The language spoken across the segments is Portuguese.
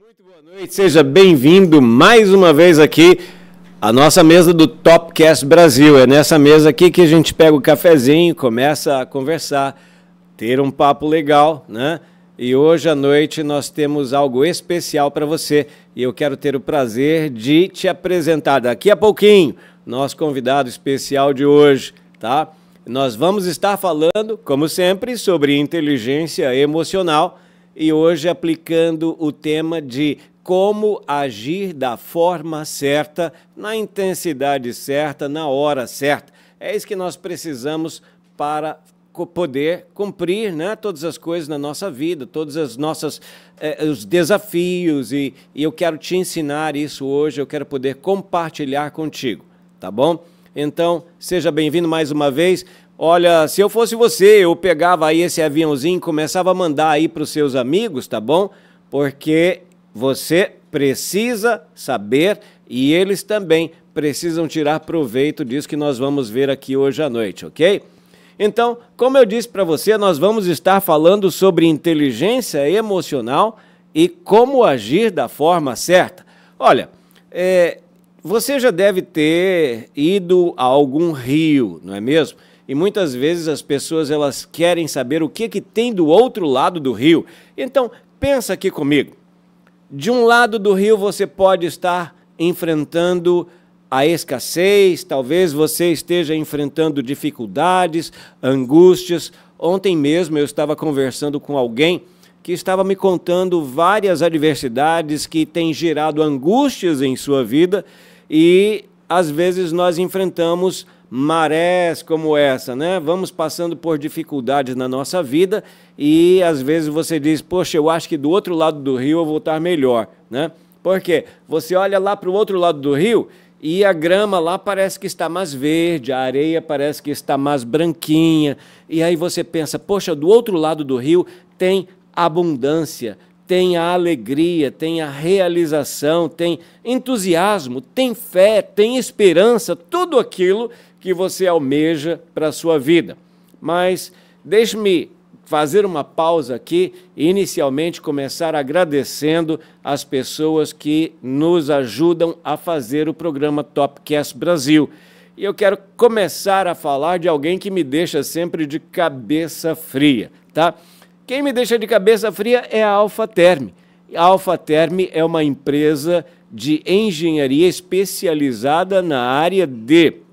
Muito boa noite, seja bem-vindo mais uma vez aqui à nossa mesa do Topcast Brasil. É nessa mesa aqui que a gente pega o cafezinho, começa a conversar, ter um papo legal, né? E hoje à noite nós temos algo especial para você e eu quero ter o prazer de te apresentar daqui a pouquinho nosso convidado especial de hoje, tá? Nós vamos estar falando, como sempre, sobre inteligência emocional e hoje aplicando o tema de como agir da forma certa, na intensidade certa, na hora certa. É isso que nós precisamos para poder cumprir né, todas as coisas na nossa vida, todos as nossas, eh, os desafios, e, e eu quero te ensinar isso hoje, eu quero poder compartilhar contigo, tá bom? Então, seja bem-vindo mais uma vez. Olha, se eu fosse você, eu pegava aí esse aviãozinho e começava a mandar aí para os seus amigos, tá bom? Porque você precisa saber e eles também precisam tirar proveito disso que nós vamos ver aqui hoje à noite, ok? Então, como eu disse para você, nós vamos estar falando sobre inteligência emocional e como agir da forma certa. Olha, é, você já deve ter ido a algum rio, não é mesmo? E muitas vezes as pessoas elas querem saber o que, que tem do outro lado do rio. Então, pensa aqui comigo. De um lado do rio você pode estar enfrentando a escassez, talvez você esteja enfrentando dificuldades, angústias. Ontem mesmo eu estava conversando com alguém que estava me contando várias adversidades que têm gerado angústias em sua vida e às vezes nós enfrentamos marés como essa, né? Vamos passando por dificuldades na nossa vida e às vezes você diz, poxa, eu acho que do outro lado do rio eu vou estar melhor, né? Porque você olha lá para o outro lado do rio e a grama lá parece que está mais verde, a areia parece que está mais branquinha, e aí você pensa, poxa, do outro lado do rio tem abundância, tem a alegria, tem a realização, tem entusiasmo, tem fé, tem esperança, tudo aquilo que você almeja para a sua vida. Mas deixe-me fazer uma pausa aqui e inicialmente começar agradecendo as pessoas que nos ajudam a fazer o programa Topcast Brasil. E eu quero começar a falar de alguém que me deixa sempre de cabeça fria, tá? Quem me deixa de cabeça fria é a Alfa Term. A Alfa Term é uma empresa de engenharia especializada na área de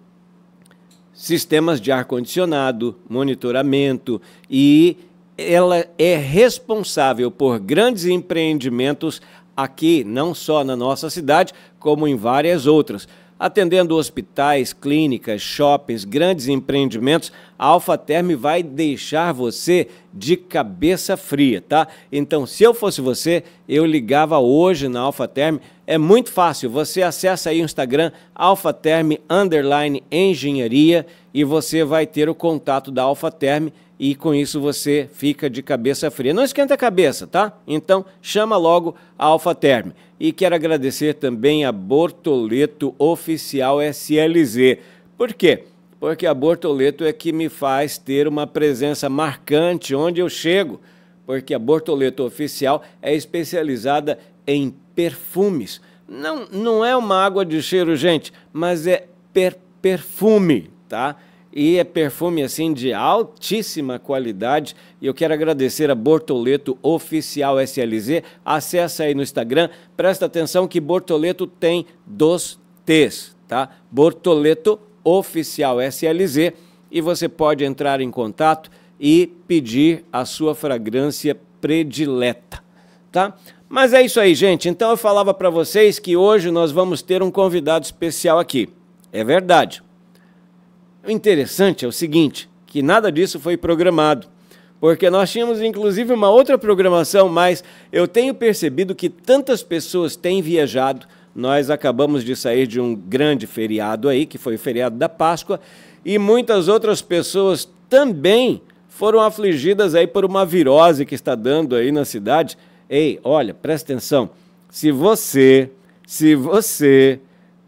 sistemas de ar-condicionado, monitoramento e ela é responsável por grandes empreendimentos aqui, não só na nossa cidade, como em várias outras. Atendendo hospitais, clínicas, shoppings, grandes empreendimentos, a Alfa Terme vai deixar você de cabeça fria, tá? Então, se eu fosse você, eu ligava hoje na Alfa Terme é muito fácil, você acessa aí o Instagram alphaterm underline engenharia e você vai ter o contato da Alphaterm e com isso você fica de cabeça fria. Não esquenta a cabeça, tá? Então chama logo a Alphaterm. E quero agradecer também a Bortoleto Oficial SLZ. Por quê? Porque a Bortoleto é que me faz ter uma presença marcante onde eu chego. Porque a Bortoleto Oficial é especializada em perfumes. Não, não é uma água de cheiro, gente, mas é per perfume, tá? E é perfume assim de altíssima qualidade. E eu quero agradecer a Bortoleto Oficial SLZ. Acesse aí no Instagram. Presta atenção que Bortoleto tem dos T's, tá? Bortoleto Oficial SLZ. E você pode entrar em contato e pedir a sua fragrância predileta, tá? Mas é isso aí, gente. Então eu falava para vocês que hoje nós vamos ter um convidado especial aqui. É verdade. O interessante é o seguinte, que nada disso foi programado, porque nós tínhamos inclusive uma outra programação, mas eu tenho percebido que tantas pessoas têm viajado. Nós acabamos de sair de um grande feriado aí, que foi o feriado da Páscoa, e muitas outras pessoas também foram afligidas aí por uma virose que está dando aí na cidade. Ei, olha, presta atenção. Se você, se você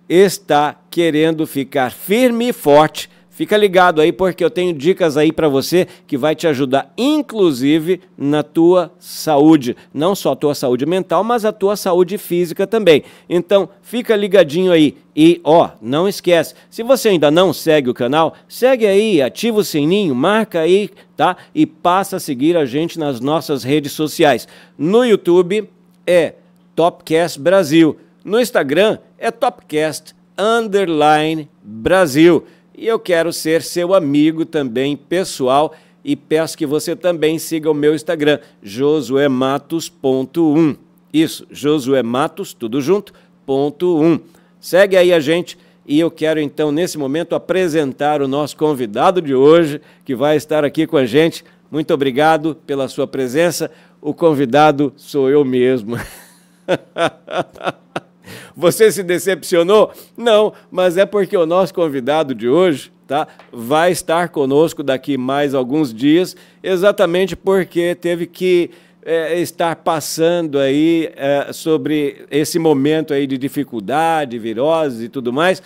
está querendo ficar firme e forte Fica ligado aí porque eu tenho dicas aí para você que vai te ajudar inclusive na tua saúde, não só a tua saúde mental, mas a tua saúde física também. Então, fica ligadinho aí e ó, não esquece, se você ainda não segue o canal, segue aí, ativa o sininho, marca aí, tá? E passa a seguir a gente nas nossas redes sociais. No YouTube é Topcast Brasil, no Instagram é Topcast underline Brasil. E eu quero ser seu amigo também pessoal e peço que você também siga o meu Instagram, josuematos.1. Isso, josuematos, tudo junto, ponto 1. Um. Segue aí a gente e eu quero então, nesse momento, apresentar o nosso convidado de hoje, que vai estar aqui com a gente. Muito obrigado pela sua presença. O convidado sou eu mesmo. Você se decepcionou? Não, mas é porque o nosso convidado de hoje tá, vai estar conosco daqui mais alguns dias, exatamente porque teve que é, estar passando aí é, sobre esse momento aí de dificuldade, virose e tudo mais.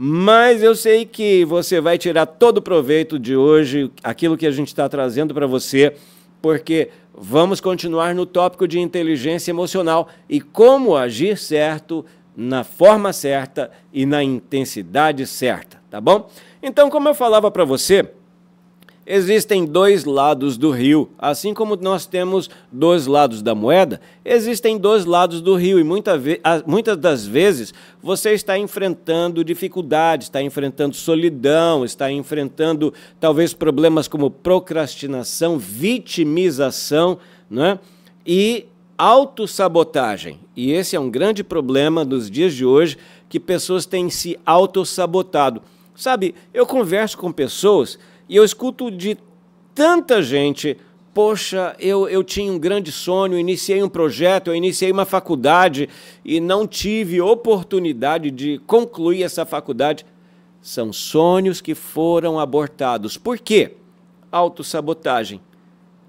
Mas eu sei que você vai tirar todo o proveito de hoje, aquilo que a gente está trazendo para você, porque vamos continuar no tópico de inteligência emocional e como agir certo na forma certa e na intensidade certa, tá bom? Então, como eu falava para você, existem dois lados do rio, assim como nós temos dois lados da moeda, existem dois lados do rio e muita muitas das vezes você está enfrentando dificuldades, está enfrentando solidão, está enfrentando talvez problemas como procrastinação, vitimização, não é? E autossabotagem. E esse é um grande problema dos dias de hoje, que pessoas têm se autossabotado. Sabe, eu converso com pessoas e eu escuto de tanta gente, poxa, eu, eu tinha um grande sonho, iniciei um projeto, eu iniciei uma faculdade e não tive oportunidade de concluir essa faculdade. São sonhos que foram abortados. Por quê? Autossabotagem.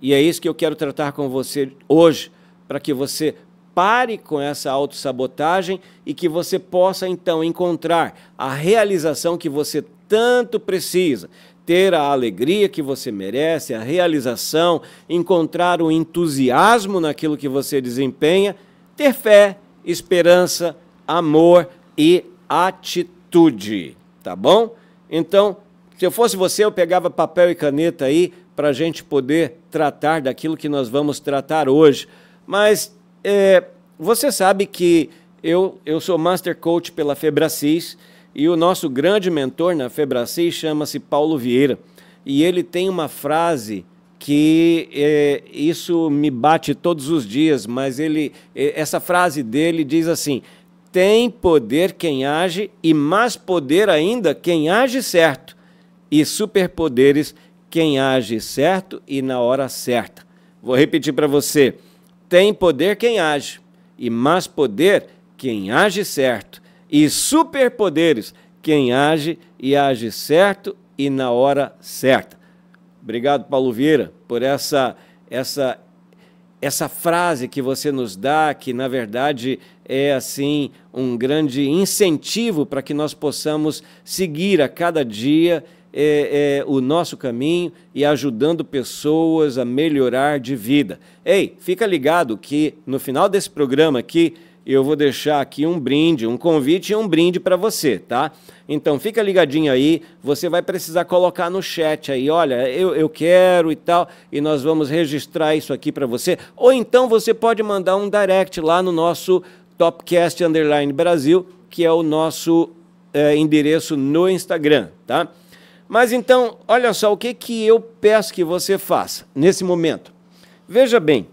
E é isso que eu quero tratar com você hoje para que você pare com essa autossabotagem e que você possa então encontrar a realização que você tanto precisa, ter a alegria que você merece, a realização, encontrar o entusiasmo naquilo que você desempenha, ter fé, esperança, amor e atitude, tá bom? Então, se eu fosse você, eu pegava papel e caneta aí para a gente poder tratar daquilo que nós vamos tratar hoje. Mas é, você sabe que eu, eu sou Master Coach pela Febracis e o nosso grande mentor na Febracis chama-se Paulo Vieira. E ele tem uma frase que é, isso me bate todos os dias, mas ele é, essa frase dele diz assim: tem poder quem age e mais poder ainda quem age certo e superpoderes quem age certo e na hora certa. Vou repetir para você. Tem poder quem age, e mais poder quem age certo, e superpoderes quem age e age certo e na hora certa. Obrigado, Paulo Vieira, por essa essa essa frase que você nos dá, que na verdade é assim um grande incentivo para que nós possamos seguir a cada dia é, é, o nosso caminho e ajudando pessoas a melhorar de vida. Ei, fica ligado que no final desse programa aqui eu vou deixar aqui um brinde, um convite e um brinde para você, tá? Então fica ligadinho aí, você vai precisar colocar no chat aí, olha, eu, eu quero e tal, e nós vamos registrar isso aqui para você. Ou então você pode mandar um direct lá no nosso Topcast Underline Brasil, que é o nosso é, endereço no Instagram, tá? Mas então, olha só, o que, que eu peço que você faça nesse momento? Veja bem,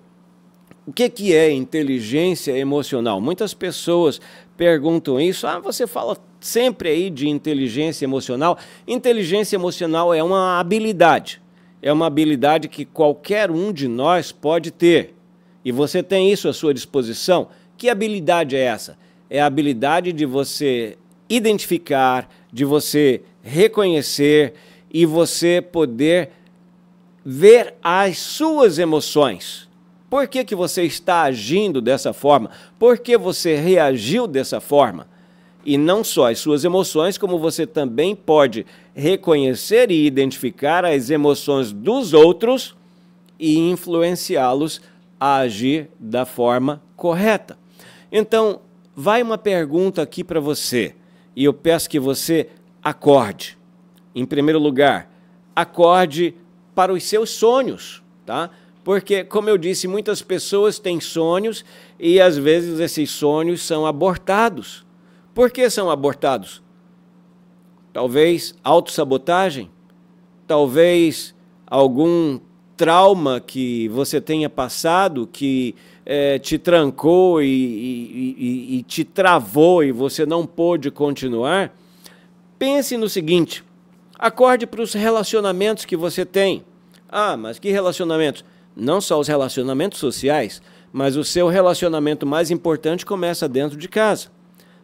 o que, que é inteligência emocional? Muitas pessoas perguntam isso. Ah, você fala sempre aí de inteligência emocional. Inteligência emocional é uma habilidade. É uma habilidade que qualquer um de nós pode ter. E você tem isso à sua disposição. Que habilidade é essa? É a habilidade de você identificar, de você reconhecer e você poder ver as suas emoções. Por que, que você está agindo dessa forma? Por que você reagiu dessa forma? E não só as suas emoções, como você também pode reconhecer e identificar as emoções dos outros e influenciá-los a agir da forma correta. Então, vai uma pergunta aqui para você, e eu peço que você acorde. Em primeiro lugar, acorde para os seus sonhos, tá? Porque, como eu disse, muitas pessoas têm sonhos e às vezes esses sonhos são abortados. Por que são abortados? Talvez autossabotagem, talvez algum trauma que você tenha passado que é, te trancou e, e, e, e te travou e você não pôde continuar. Pense no seguinte: acorde para os relacionamentos que você tem. Ah, mas que relacionamentos? Não só os relacionamentos sociais, mas o seu relacionamento mais importante começa dentro de casa.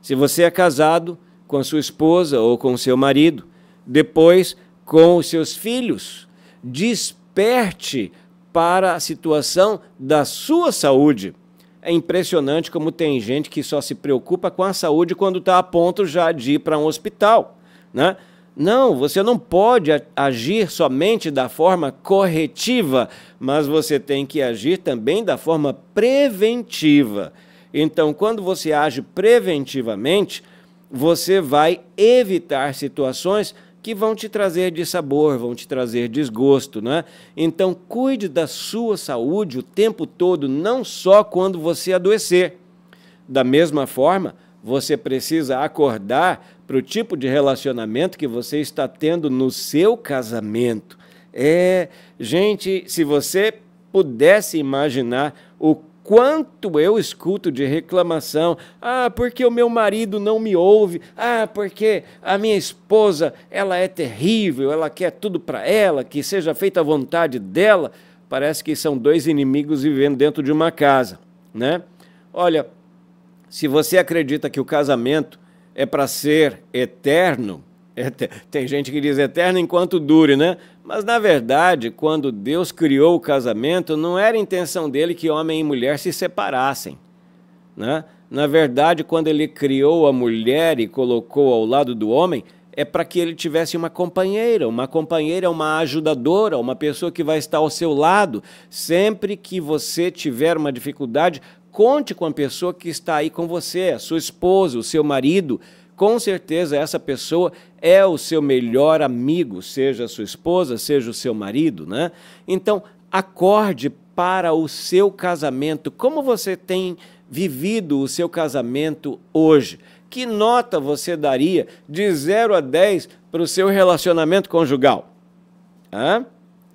Se você é casado com a sua esposa ou com o seu marido, depois com os seus filhos, desperte para a situação da sua saúde. É impressionante como tem gente que só se preocupa com a saúde quando está a ponto já de ir para um hospital. Né? Não, você não pode agir somente da forma corretiva, mas você tem que agir também da forma preventiva. Então, quando você age preventivamente, você vai evitar situações que vão te trazer dissabor, vão te trazer desgosto, né? Então, cuide da sua saúde o tempo todo, não só quando você adoecer. Da mesma forma, você precisa acordar para o tipo de relacionamento que você está tendo no seu casamento. É, gente, se você pudesse imaginar o quanto eu escuto de reclamação. Ah, porque o meu marido não me ouve. Ah, porque a minha esposa, ela é terrível, ela quer tudo para ela, que seja feita a vontade dela. Parece que são dois inimigos vivendo dentro de uma casa, né? Olha, se você acredita que o casamento é para ser eterno. É tem gente que diz eterno enquanto dure, né? Mas na verdade, quando Deus criou o casamento, não era intenção dele que homem e mulher se separassem, né? Na verdade, quando ele criou a mulher e colocou ao lado do homem, é para que ele tivesse uma companheira, uma companheira, é uma ajudadora, uma pessoa que vai estar ao seu lado sempre que você tiver uma dificuldade, conte com a pessoa que está aí com você, a sua esposa, o seu marido. Com certeza essa pessoa é o seu melhor amigo, seja a sua esposa, seja o seu marido, né? Então, acorde para o seu casamento. Como você tem vivido o seu casamento hoje? Que nota você daria de 0 a 10 para o seu relacionamento conjugal? Hã?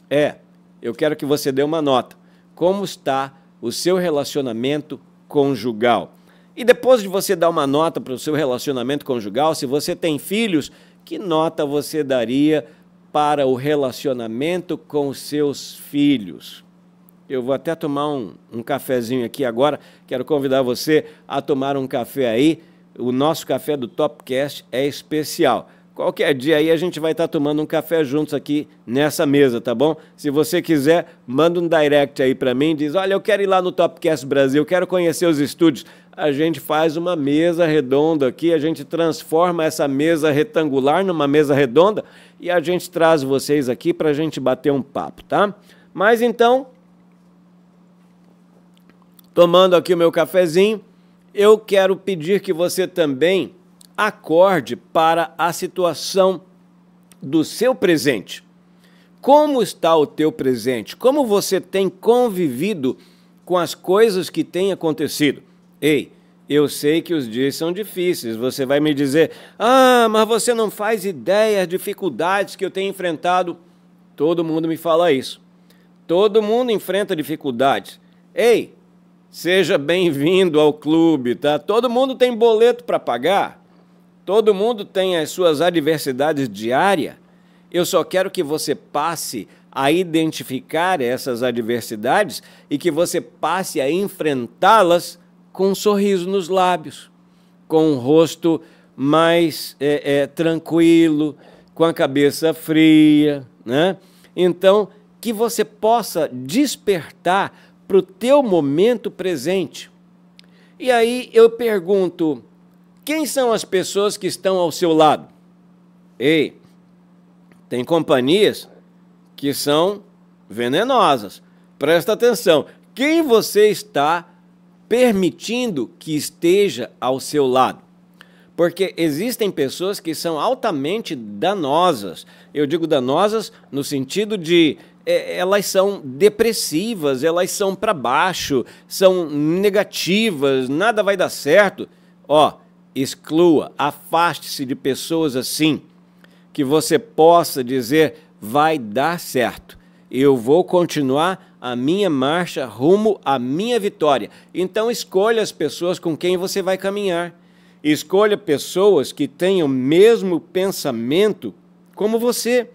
É, eu quero que você dê uma nota. Como está o seu relacionamento conjugal. E depois de você dar uma nota para o seu relacionamento conjugal, se você tem filhos, que nota você daria para o relacionamento com os seus filhos? Eu vou até tomar um, um cafezinho aqui agora. Quero convidar você a tomar um café aí. O nosso café do Topcast é especial. Qualquer dia aí a gente vai estar tá tomando um café juntos aqui nessa mesa, tá bom? Se você quiser, manda um direct aí para mim, diz: "Olha, eu quero ir lá no Topcast Brasil, quero conhecer os estúdios". A gente faz uma mesa redonda aqui, a gente transforma essa mesa retangular numa mesa redonda e a gente traz vocês aqui para a gente bater um papo, tá? Mas então, tomando aqui o meu cafezinho, eu quero pedir que você também acorde para a situação do seu presente. Como está o teu presente? Como você tem convivido com as coisas que têm acontecido? Ei, eu sei que os dias são difíceis. Você vai me dizer: "Ah, mas você não faz ideia das dificuldades que eu tenho enfrentado". Todo mundo me fala isso. Todo mundo enfrenta dificuldades. Ei, seja bem-vindo ao clube, tá? Todo mundo tem boleto para pagar. Todo mundo tem as suas adversidades diárias. Eu só quero que você passe a identificar essas adversidades e que você passe a enfrentá-las com um sorriso nos lábios, com um rosto mais é, é, tranquilo, com a cabeça fria, né? Então, que você possa despertar para o teu momento presente. E aí eu pergunto, quem são as pessoas que estão ao seu lado? Ei, tem companhias que são venenosas. Presta atenção. Quem você está permitindo que esteja ao seu lado? Porque existem pessoas que são altamente danosas. Eu digo danosas no sentido de é, elas são depressivas, elas são para baixo, são negativas, nada vai dar certo. Ó, exclua, afaste-se de pessoas assim, que você possa dizer: vai dar certo, eu vou continuar a minha marcha rumo à minha vitória. Então, escolha as pessoas com quem você vai caminhar. Escolha pessoas que tenham o mesmo pensamento como você.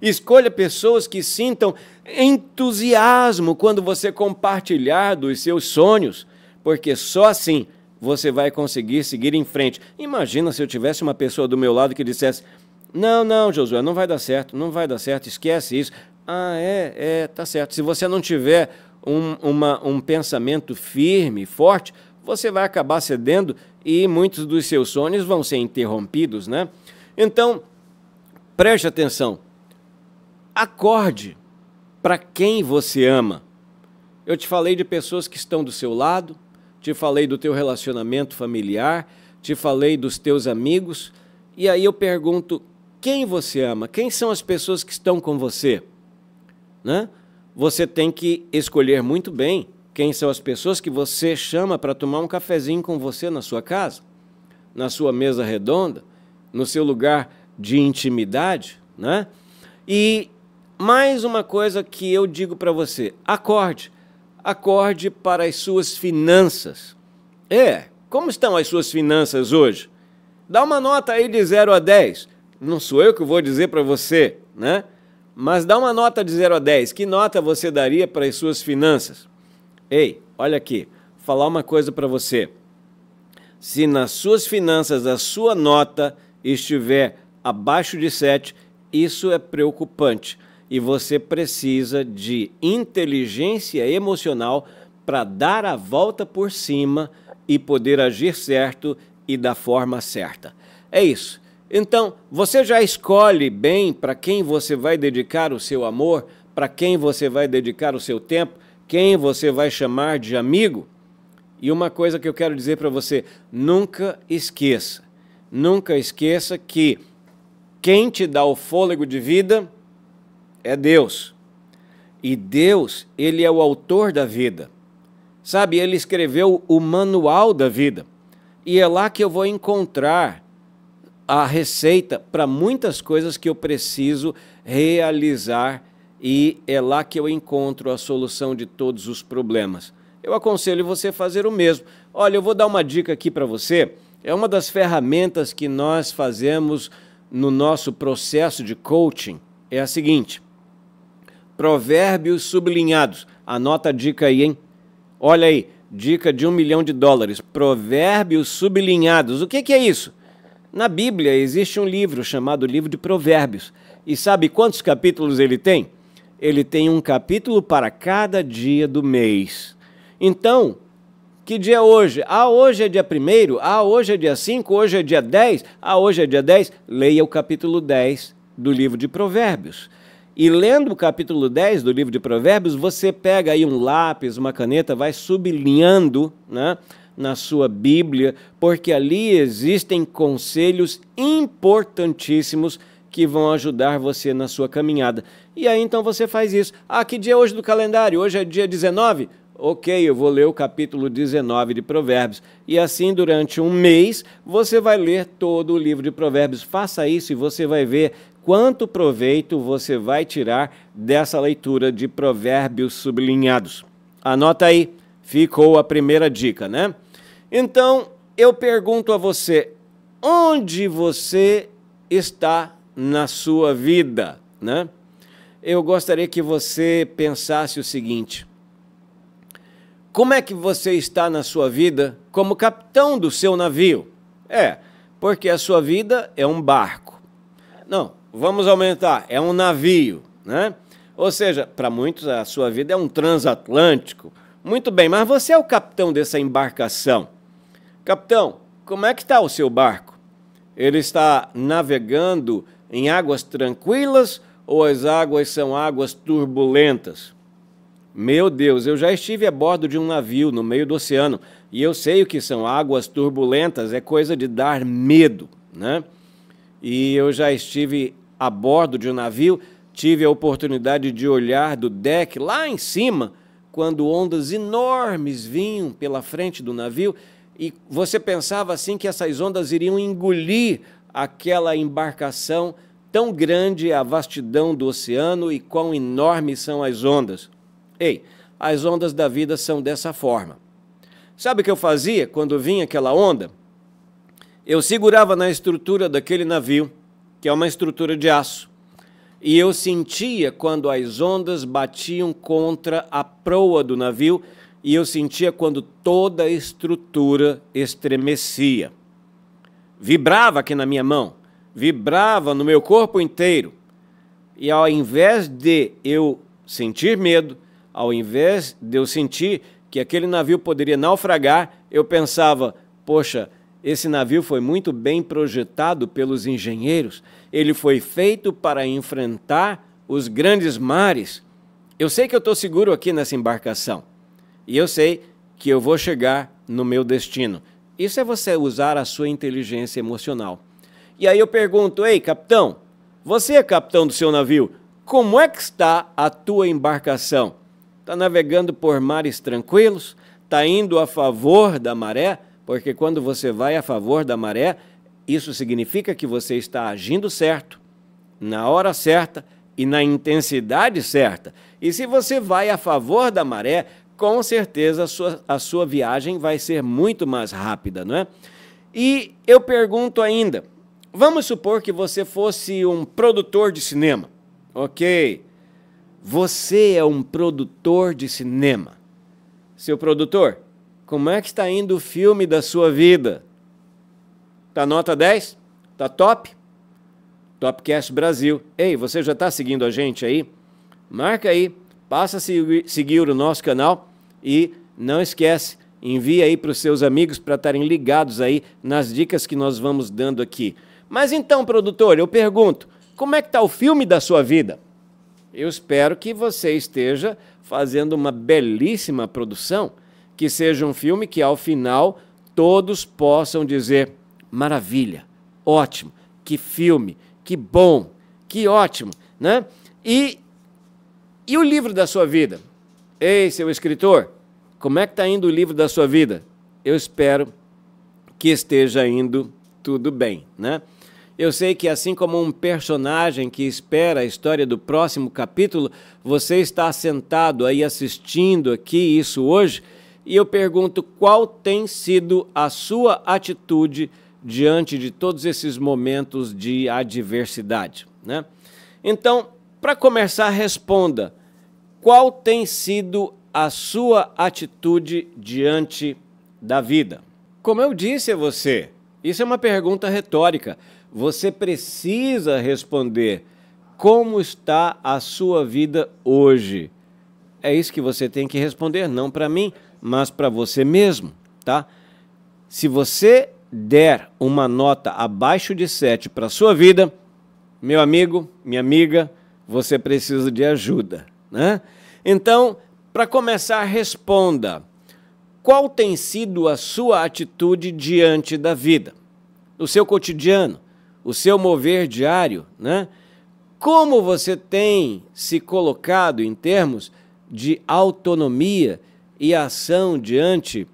Escolha pessoas que sintam entusiasmo quando você compartilhar dos seus sonhos, porque só assim você vai conseguir seguir em frente. Imagina se eu tivesse uma pessoa do meu lado que dissesse: Não, não, Josué, não vai dar certo, não vai dar certo, esquece isso. Ah, é, é, tá certo. Se você não tiver um, uma, um pensamento firme, forte, você vai acabar cedendo e muitos dos seus sonhos vão ser interrompidos, né? Então, preste atenção. Acorde para quem você ama. Eu te falei de pessoas que estão do seu lado, te falei do teu relacionamento familiar, te falei dos teus amigos, e aí eu pergunto: quem você ama? Quem são as pessoas que estão com você? Né? Você tem que escolher muito bem quem são as pessoas que você chama para tomar um cafezinho com você na sua casa, na sua mesa redonda, no seu lugar de intimidade, né? E mais uma coisa que eu digo para você: acorde acorde para as suas finanças. É, como estão as suas finanças hoje? Dá uma nota aí de 0 a 10. Não sou eu que vou dizer para você, né? Mas dá uma nota de 0 a 10. Que nota você daria para as suas finanças? Ei, olha aqui, falar uma coisa para você. Se nas suas finanças a sua nota estiver abaixo de 7, isso é preocupante e você precisa de inteligência emocional para dar a volta por cima e poder agir certo e da forma certa. É isso. Então, você já escolhe bem para quem você vai dedicar o seu amor, para quem você vai dedicar o seu tempo, quem você vai chamar de amigo? E uma coisa que eu quero dizer para você: nunca esqueça, nunca esqueça que quem te dá o fôlego de vida é Deus. E Deus, ele é o autor da vida. Sabe, ele escreveu o manual da vida. E é lá que eu vou encontrar a receita para muitas coisas que eu preciso realizar e é lá que eu encontro a solução de todos os problemas. Eu aconselho você fazer o mesmo. Olha, eu vou dar uma dica aqui para você. É uma das ferramentas que nós fazemos no nosso processo de coaching. É a seguinte: Provérbios sublinhados. Anota a dica aí, hein? Olha aí, dica de um milhão de dólares. Provérbios sublinhados. O que, que é isso? Na Bíblia existe um livro chamado Livro de Provérbios. E sabe quantos capítulos ele tem? Ele tem um capítulo para cada dia do mês. Então, que dia é hoje? Ah, hoje é dia 1, ah, hoje é dia 5, hoje é dia 10, ah, hoje é dia 10. Leia o capítulo 10 do livro de Provérbios. E lendo o capítulo 10 do livro de Provérbios, você pega aí um lápis, uma caneta, vai sublinhando né, na sua Bíblia, porque ali existem conselhos importantíssimos que vão ajudar você na sua caminhada. E aí então você faz isso. Ah, que dia é hoje do calendário? Hoje é dia 19? ok, eu vou ler o capítulo 19 de Provérbios. E assim, durante um mês, você vai ler todo o livro de Provérbios. Faça isso e você vai ver quanto proveito você vai tirar dessa leitura de provérbios sublinhados. Anota aí, ficou a primeira dica, né? Então, eu pergunto a você, onde você está na sua vida, né? Eu gostaria que você pensasse o seguinte: como é que você está na sua vida como capitão do seu navio? É, porque a sua vida é um barco. Não, vamos aumentar, é um navio, né? Ou seja, para muitos a sua vida é um transatlântico. Muito bem, mas você é o capitão dessa embarcação. Capitão, como é que está o seu barco? Ele está navegando em águas tranquilas ou as águas são águas turbulentas? Meu Deus, eu já estive a bordo de um navio no meio do oceano e eu sei o que são águas turbulentas, é coisa de dar medo, né? E eu já estive a bordo de um navio, tive a oportunidade de olhar do deck lá em cima, quando ondas enormes vinham pela frente do navio, e você pensava assim que essas ondas iriam engolir aquela embarcação tão grande a vastidão do oceano e quão enormes são as ondas. Ei, as ondas da vida são dessa forma. Sabe o que eu fazia quando vinha aquela onda? Eu segurava na estrutura daquele navio que é uma estrutura de aço. E eu sentia quando as ondas batiam contra a proa do navio e eu sentia quando toda a estrutura estremecia. Vibrava aqui na minha mão, vibrava no meu corpo inteiro. E ao invés de eu sentir medo, ao invés de eu sentir que aquele navio poderia naufragar, eu pensava: poxa, esse navio foi muito bem projetado pelos engenheiros. Ele foi feito para enfrentar os grandes mares. Eu sei que eu estou seguro aqui nessa embarcação. E eu sei que eu vou chegar no meu destino. Isso é você usar a sua inteligência emocional. E aí eu pergunto: ei, capitão, você é capitão do seu navio, como é que está a tua embarcação? Está navegando por mares tranquilos? Está indo a favor da maré? porque quando você vai a favor da maré, isso significa que você está agindo certo, na hora certa e na intensidade certa. E se você vai a favor da maré, com certeza a sua, a sua viagem vai ser muito mais rápida, não é? E eu pergunto ainda: vamos supor que você fosse um produtor de cinema. Ok. Você é um produtor de cinema. Seu produtor, como é que está indo o filme da sua vida? Tá nota 10? Tá top? Topcast Brasil. Ei, você já está seguindo a gente aí? Marca aí, passa a seguir o nosso canal e não esquece, envia aí para os seus amigos para estarem ligados aí nas dicas que nós vamos dando aqui. Mas então, produtor, eu pergunto, como é que está o filme da sua vida? Eu espero que você esteja fazendo uma belíssima produção que seja um filme que ao final todos possam dizer: maravilha, ótimo, que filme, que bom, que ótimo, né? E, e o livro da sua vida? Ei, seu escritor, como é que está indo o livro da sua vida? Eu espero que esteja indo tudo bem, né? Eu sei que, assim como um personagem que espera a história do próximo capítulo, você está sentado aí assistindo aqui isso hoje e eu pergunto qual tem sido a sua atitude diante de todos esses momentos de adversidade, né? Então, para começar, responda: qual tem sido a sua atitude diante da vida? Como eu disse a você, isso é uma pergunta retórica. Você precisa responder como está a sua vida hoje. É isso que você tem que responder, não para mim, mas para você mesmo, tá? Se você der uma nota abaixo de 7 para sua vida, meu amigo, minha amiga, você precisa de ajuda, né? Então, para começar, responda: qual tem sido a sua atitude diante da vida? O seu cotidiano, o seu mover diário, né? Como você tem se colocado em termos de autonomia e ação diante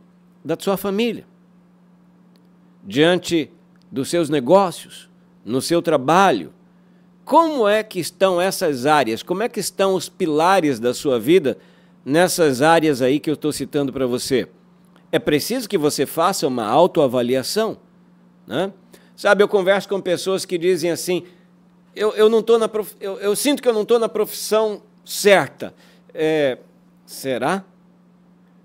da sua família, diante dos seus negócios, no seu trabalho. Como é que estão essas áreas? Como é que estão os pilares da sua vida nessas áreas aí que eu estou citando para você? É preciso que você faça uma autoavaliação. Né? Sabe, eu converso com pessoas que dizem assim: eu, eu, não tô na prof... eu, eu sinto que eu não estou na profissão certa. É, será? Será?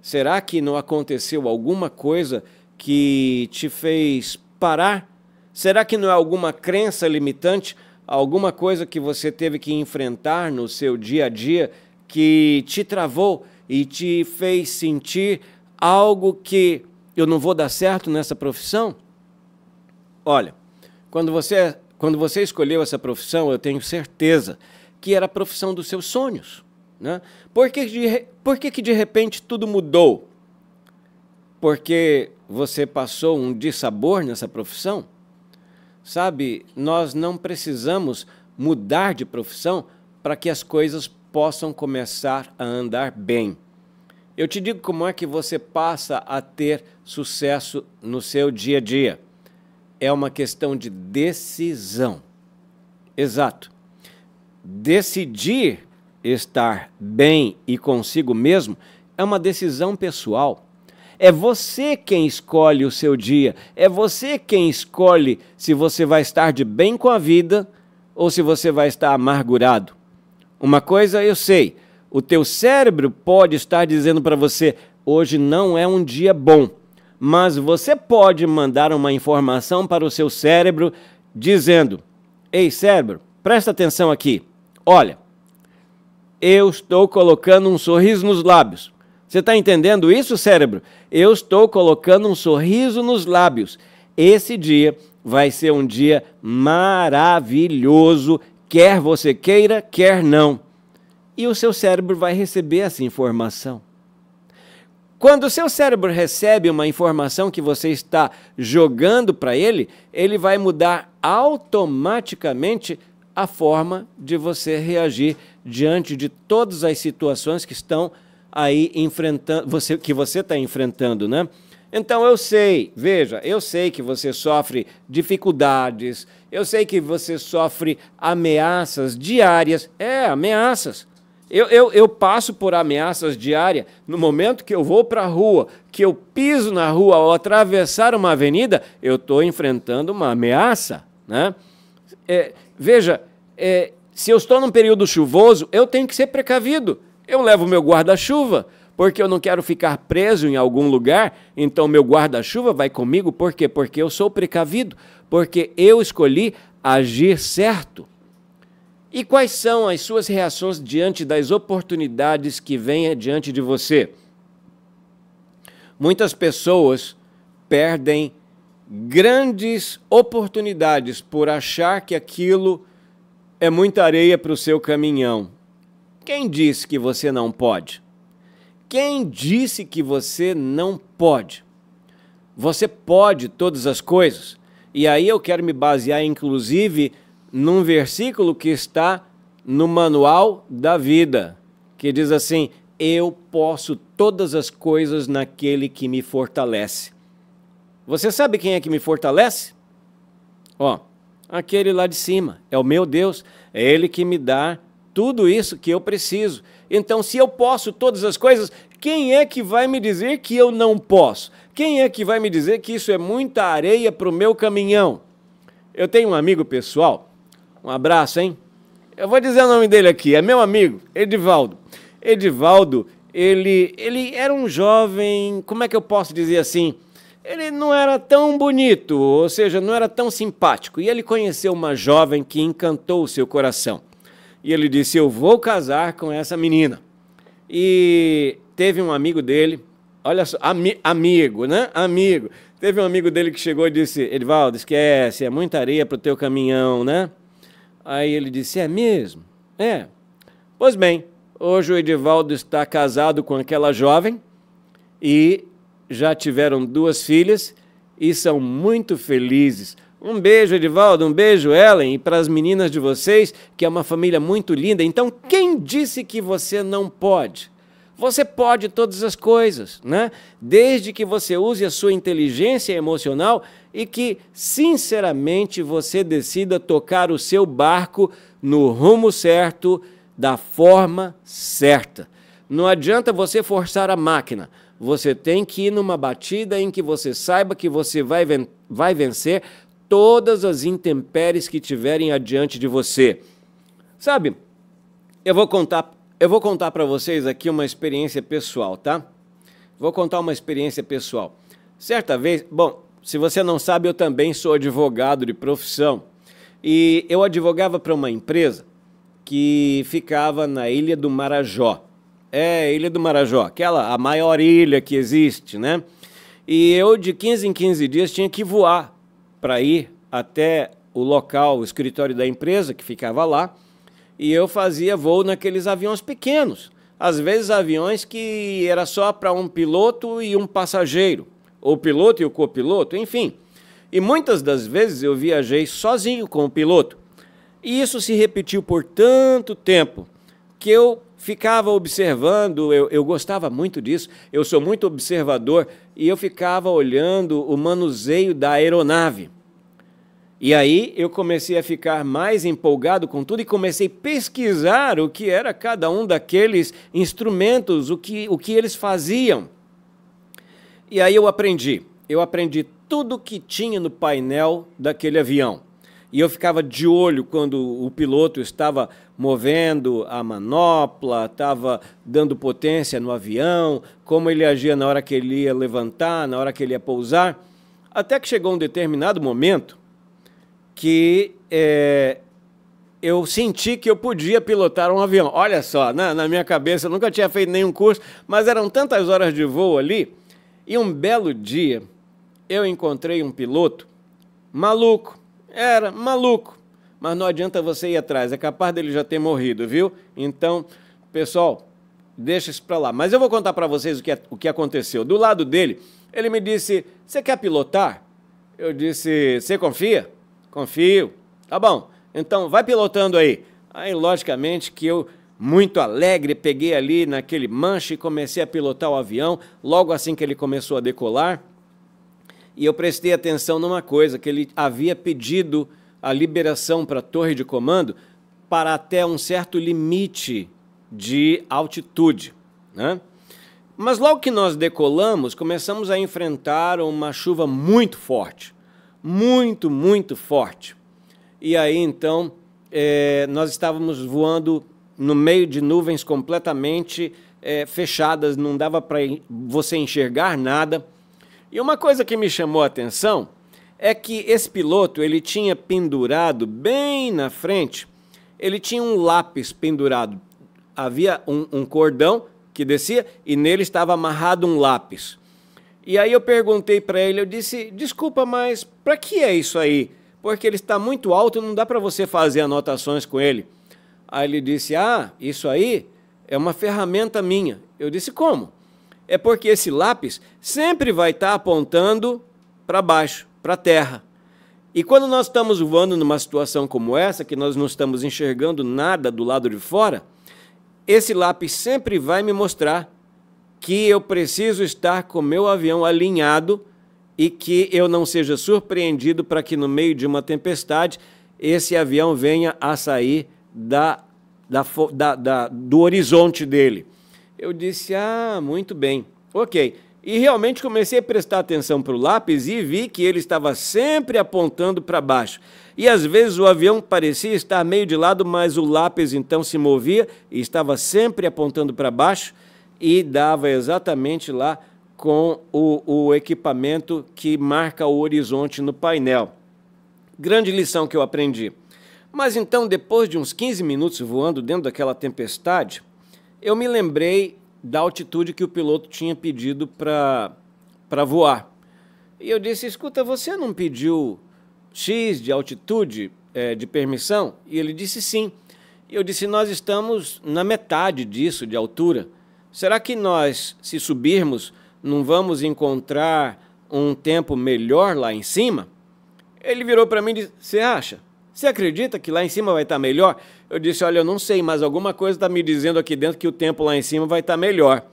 Será que não aconteceu alguma coisa que te fez parar? Será que não é alguma crença limitante, alguma coisa que você teve que enfrentar no seu dia a dia que te travou e te fez sentir algo que eu não vou dar certo nessa profissão? Olha, quando você, quando você escolheu essa profissão, eu tenho certeza que era a profissão dos seus sonhos. Né? Por, que de, por que, que de repente tudo mudou? Porque você passou um dissabor nessa profissão? Sabe, nós não precisamos mudar de profissão para que as coisas possam começar a andar bem. Eu te digo como é que você passa a ter sucesso no seu dia a dia. É uma questão de decisão. Exato. Decidir estar bem e consigo mesmo é uma decisão pessoal. É você quem escolhe o seu dia, é você quem escolhe se você vai estar de bem com a vida ou se você vai estar amargurado. Uma coisa eu sei, o teu cérebro pode estar dizendo para você: hoje não é um dia bom, mas você pode mandar uma informação para o seu cérebro dizendo: ei, cérebro, presta atenção aqui, olha, eu estou colocando um sorriso nos lábios. Você está entendendo isso, cérebro? Eu estou colocando um sorriso nos lábios. Esse dia vai ser um dia maravilhoso, quer você queira, quer não. E o seu cérebro vai receber essa informação. Quando o seu cérebro recebe uma informação que você está jogando para ele, ele vai mudar automaticamente a forma de você reagir diante de todas as situações que estão aí enfrentando, você, que você está enfrentando, né? Então eu sei, veja, eu sei que você sofre dificuldades, eu sei que você sofre ameaças diárias. É, ameaças. Eu, eu, eu passo por ameaças diárias. No momento que eu vou para a rua, que eu piso na rua ou atravessar uma avenida, eu estou enfrentando uma ameaça. Né? É, veja, é, se eu estou num período chuvoso, eu tenho que ser precavido. Eu levo meu guarda-chuva, porque eu não quero ficar preso em algum lugar, então meu guarda-chuva vai comigo, por quê? Porque eu sou precavido, porque eu escolhi agir certo. E quais são as suas reações diante das oportunidades que vêm diante de você? Muitas pessoas perdem grandes oportunidades por achar que aquilo é muita areia para o seu caminhão. Quem disse que você não pode? Quem disse que você não pode? Você pode todas as coisas. E aí eu quero me basear, inclusive, num versículo que está no Manual da Vida, que diz assim: Eu posso todas as coisas naquele que me fortalece. Você sabe quem é que me fortalece? Ó aquele lá de cima. É o meu Deus, é Ele que me dá tudo isso que eu preciso. Então, se eu posso todas as coisas, quem é que vai me dizer que eu não posso? Quem é que vai me dizer que isso é muita areia para o meu caminhão? Eu tenho um amigo pessoal, um abraço, hein? Eu vou dizer o nome dele aqui, é meu amigo, Edivaldo. Edivaldo, ele, ele era um jovem, como é que eu posso dizer assim? ele não era tão bonito, ou seja, não era tão simpático. E ele conheceu uma jovem que encantou o seu coração. E ele disse: Eu vou casar com essa menina. E teve um amigo dele, olha só, ami, amigo, né? Amigo. Teve um amigo dele que chegou e disse: Edvaldo, esquece, é muita areia para o teu caminhão, né? Aí ele disse: É mesmo? É. Pois bem, hoje o Edivaldo está casado com aquela jovem e já tiveram duas filhas e são muito felizes. Um beijo, Edivaldo, um beijo, Ellen, e para as meninas de vocês, que é uma família muito linda. Então, quem disse que você não pode? Você pode todas as coisas, né? Desde que você use a sua inteligência emocional e que, sinceramente, você decida tocar o seu barco no rumo certo, da forma certa. Não adianta você forçar a máquina. Você tem que ir numa batida em que você saiba que você vai, ven vai vencer todas as intempéries que tiverem adiante de você. Sabe? Eu vou contar, eu vou contar para vocês aqui uma experiência pessoal, tá? Vou contar uma experiência pessoal. Certa vez, bom, se você não sabe, eu também sou advogado de profissão. E eu advogava para uma empresa que ficava na Ilha do Marajó. É, Ilha do Marajó, aquela, a maior ilha que existe, né? E eu, de 15 em 15 dias, tinha que voar para ir até o local, o escritório da empresa, que ficava lá, e eu fazia voo naqueles aviões pequenos. Às vezes, aviões que era só para um piloto e um passageiro, ou piloto e o copiloto, enfim. E muitas das vezes eu viajei sozinho com o piloto. E isso se repetiu por tanto tempo que eu ficava observando, eu, eu gostava muito disso, eu sou muito observador, e eu ficava olhando o manuseio da aeronave. E aí eu comecei a ficar mais empolgado com tudo e comecei a pesquisar o que era cada um daqueles instrumentos, o que, o que eles faziam. E aí eu aprendi. Eu aprendi tudo que tinha no painel daquele avião. E eu ficava de olho quando o piloto estava movendo a manopla, estava dando potência no avião, como ele agia na hora que ele ia levantar, na hora que ele ia pousar, até que chegou um determinado momento que é, eu senti que eu podia pilotar um avião. Olha só, na, na minha cabeça, eu nunca tinha feito nenhum curso, mas eram tantas horas de voo ali. E um belo dia eu encontrei um piloto maluco, era maluco, mas não adianta você ir atrás, é capaz dele já ter morrido, viu? Então, pessoal, deixa isso para lá. Mas eu vou contar para vocês o que, é, o que aconteceu. Do lado dele, ele me disse: Você quer pilotar? Eu disse: Você confia? Confio. Tá bom, então vai pilotando aí. Aí, logicamente, que eu, muito alegre, peguei ali naquele manche e comecei a pilotar o avião logo assim que ele começou a decolar. E eu prestei atenção numa coisa que ele havia pedido a liberação para a torre de comando para até um certo limite de altitude. Né? Mas logo que nós decolamos, começamos a enfrentar uma chuva muito forte. Muito, muito forte. E aí então é, nós estávamos voando no meio de nuvens completamente é, fechadas, não dava para você enxergar nada. E uma coisa que me chamou a atenção é que esse piloto ele tinha pendurado bem na frente, ele tinha um lápis pendurado. Havia um, um cordão que descia e nele estava amarrado um lápis. E aí eu perguntei para ele, eu disse: "Desculpa, mas para que é isso aí? Porque ele está muito alto, não dá para você fazer anotações com ele". Aí ele disse: "Ah, isso aí é uma ferramenta minha". Eu disse: "Como?". É porque esse lápis sempre vai estar tá apontando para baixo para a terra. E quando nós estamos voando numa situação como essa, que nós não estamos enxergando nada do lado de fora, esse lápis sempre vai me mostrar que eu preciso estar com meu avião alinhado e que eu não seja surpreendido para que no meio de uma tempestade esse avião venha a sair da, da, da, da do horizonte dele. Eu disse: Ah, muito bem, ok. E realmente comecei a prestar atenção para o lápis e vi que ele estava sempre apontando para baixo. E às vezes o avião parecia estar meio de lado, mas o lápis então se movia e estava sempre apontando para baixo e dava exatamente lá com o, o equipamento que marca o horizonte no painel. Grande lição que eu aprendi. Mas então, depois de uns 15 minutos voando dentro daquela tempestade, eu me lembrei da altitude que o piloto tinha pedido para voar. E eu disse: escuta, você não pediu X de altitude é, de permissão? E ele disse sim. E eu disse: nós estamos na metade disso de altura. Será que nós, se subirmos, não vamos encontrar um tempo melhor lá em cima? Ele virou para mim e disse: Você acha? Você acredita que lá em cima vai estar tá melhor? Eu disse: Olha, eu não sei, mas alguma coisa está me dizendo aqui dentro que o tempo lá em cima vai estar tá melhor.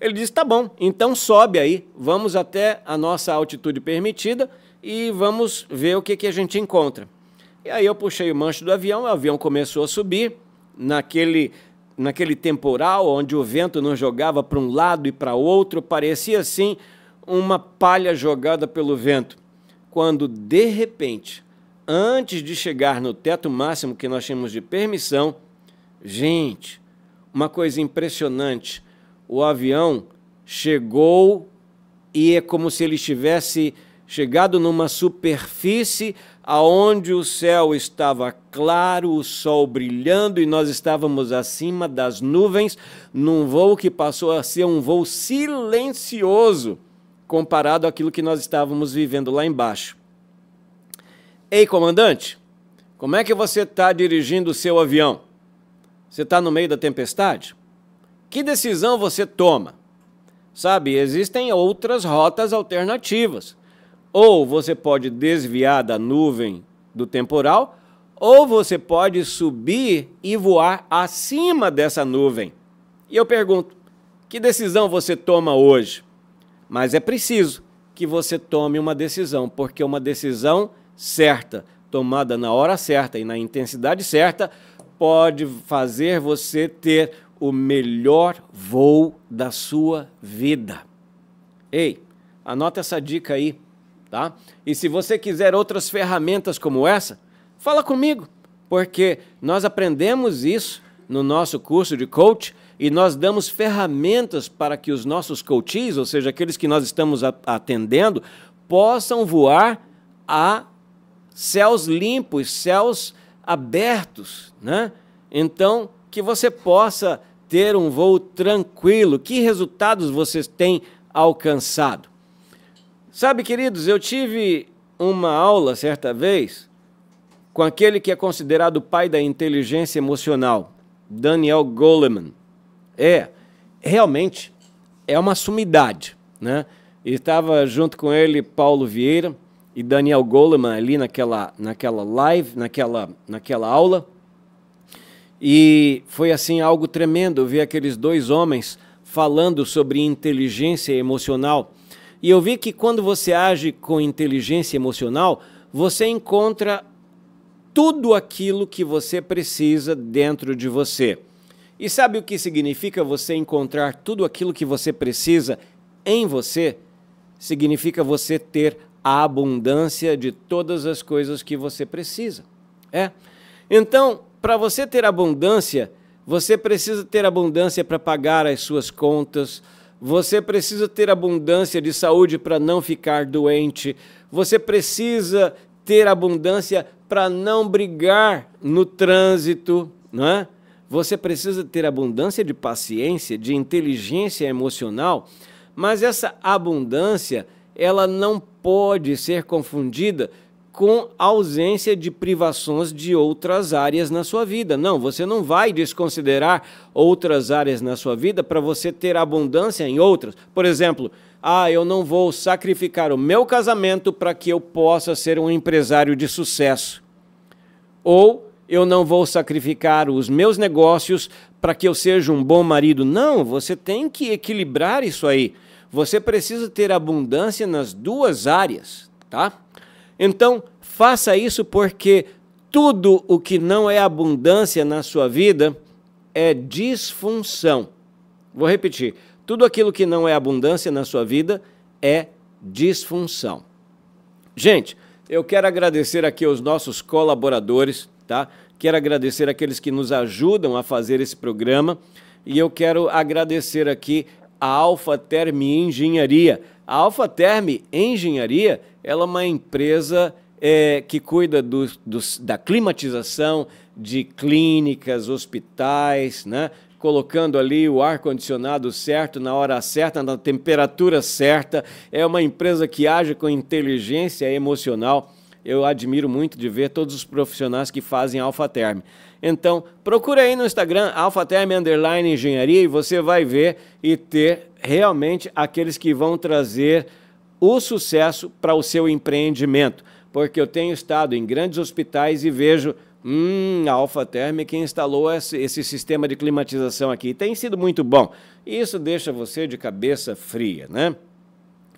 Ele disse: Tá bom, então sobe aí, vamos até a nossa altitude permitida e vamos ver o que, que a gente encontra. E aí eu puxei o manche do avião, o avião começou a subir naquele naquele temporal onde o vento nos jogava para um lado e para outro, parecia assim uma palha jogada pelo vento. Quando de repente antes de chegar no teto máximo que nós tínhamos de permissão, gente, uma coisa impressionante: o avião chegou e é como se ele estivesse chegado numa superfície aonde o céu estava claro, o sol brilhando e nós estávamos acima das nuvens, num voo que passou a ser um voo silencioso comparado àquilo que nós estávamos vivendo lá embaixo. Ei, comandante, como é que você está dirigindo o seu avião? Você está no meio da tempestade? Que decisão você toma? Sabe, existem outras rotas alternativas. Ou você pode desviar da nuvem do temporal, ou você pode subir e voar acima dessa nuvem. E eu pergunto: que decisão você toma hoje? Mas é preciso que você tome uma decisão, porque uma decisão certa, tomada na hora certa e na intensidade certa, pode fazer você ter o melhor voo da sua vida. Ei, anota essa dica aí, tá? E se você quiser outras ferramentas como essa, fala comigo, porque nós aprendemos isso no nosso curso de coach e nós damos ferramentas para que os nossos coaches, ou seja, aqueles que nós estamos atendendo, possam voar a céus limpos, céus abertos, né? Então, que você possa ter um voo tranquilo. Que resultados vocês têm alcançado? Sabe, queridos, eu tive uma aula certa vez com aquele que é considerado o pai da inteligência emocional, Daniel Goleman. É, realmente é uma sumidade, né? E estava junto com ele Paulo Vieira, e Daniel Goleman ali naquela, naquela live, naquela, naquela aula. E foi assim algo tremendo ver aqueles dois homens falando sobre inteligência emocional. E eu vi que quando você age com inteligência emocional, você encontra tudo aquilo que você precisa dentro de você. E sabe o que significa você encontrar tudo aquilo que você precisa em você? Significa você ter a abundância de todas as coisas que você precisa. É? Então, para você ter abundância, você precisa ter abundância para pagar as suas contas, você precisa ter abundância de saúde para não ficar doente, você precisa ter abundância para não brigar no trânsito, não é? Você precisa ter abundância de paciência, de inteligência emocional, mas essa abundância, ela não pode ser confundida com ausência de privações de outras áreas na sua vida. Não, você não vai desconsiderar outras áreas na sua vida para você ter abundância em outras. Por exemplo, ah, eu não vou sacrificar o meu casamento para que eu possa ser um empresário de sucesso. Ou eu não vou sacrificar os meus negócios para que eu seja um bom marido. Não, você tem que equilibrar isso aí. Você precisa ter abundância nas duas áreas, tá? Então, faça isso porque tudo o que não é abundância na sua vida é disfunção. Vou repetir: tudo aquilo que não é abundância na sua vida é disfunção. Gente, eu quero agradecer aqui aos nossos colaboradores, tá? Quero agradecer aqueles que nos ajudam a fazer esse programa e eu quero agradecer aqui a Alfa Terme Engenharia. A Alfa Terme Engenharia ela é uma empresa é, que cuida do, do, da climatização de clínicas, hospitais, né? colocando ali o ar-condicionado certo, na hora certa, na temperatura certa. É uma empresa que age com inteligência emocional. Eu admiro muito de ver todos os profissionais que fazem Alfa Terme. Então, procura aí no Instagram, AlphaTerm Underline Engenharia, e você vai ver e ter realmente aqueles que vão trazer o sucesso para o seu empreendimento. Porque eu tenho estado em grandes hospitais e vejo Hum, a Alfa que instalou esse, esse, sistema de climatização aqui. Tem sido muito bom. Isso deixa você de cabeça fria, né?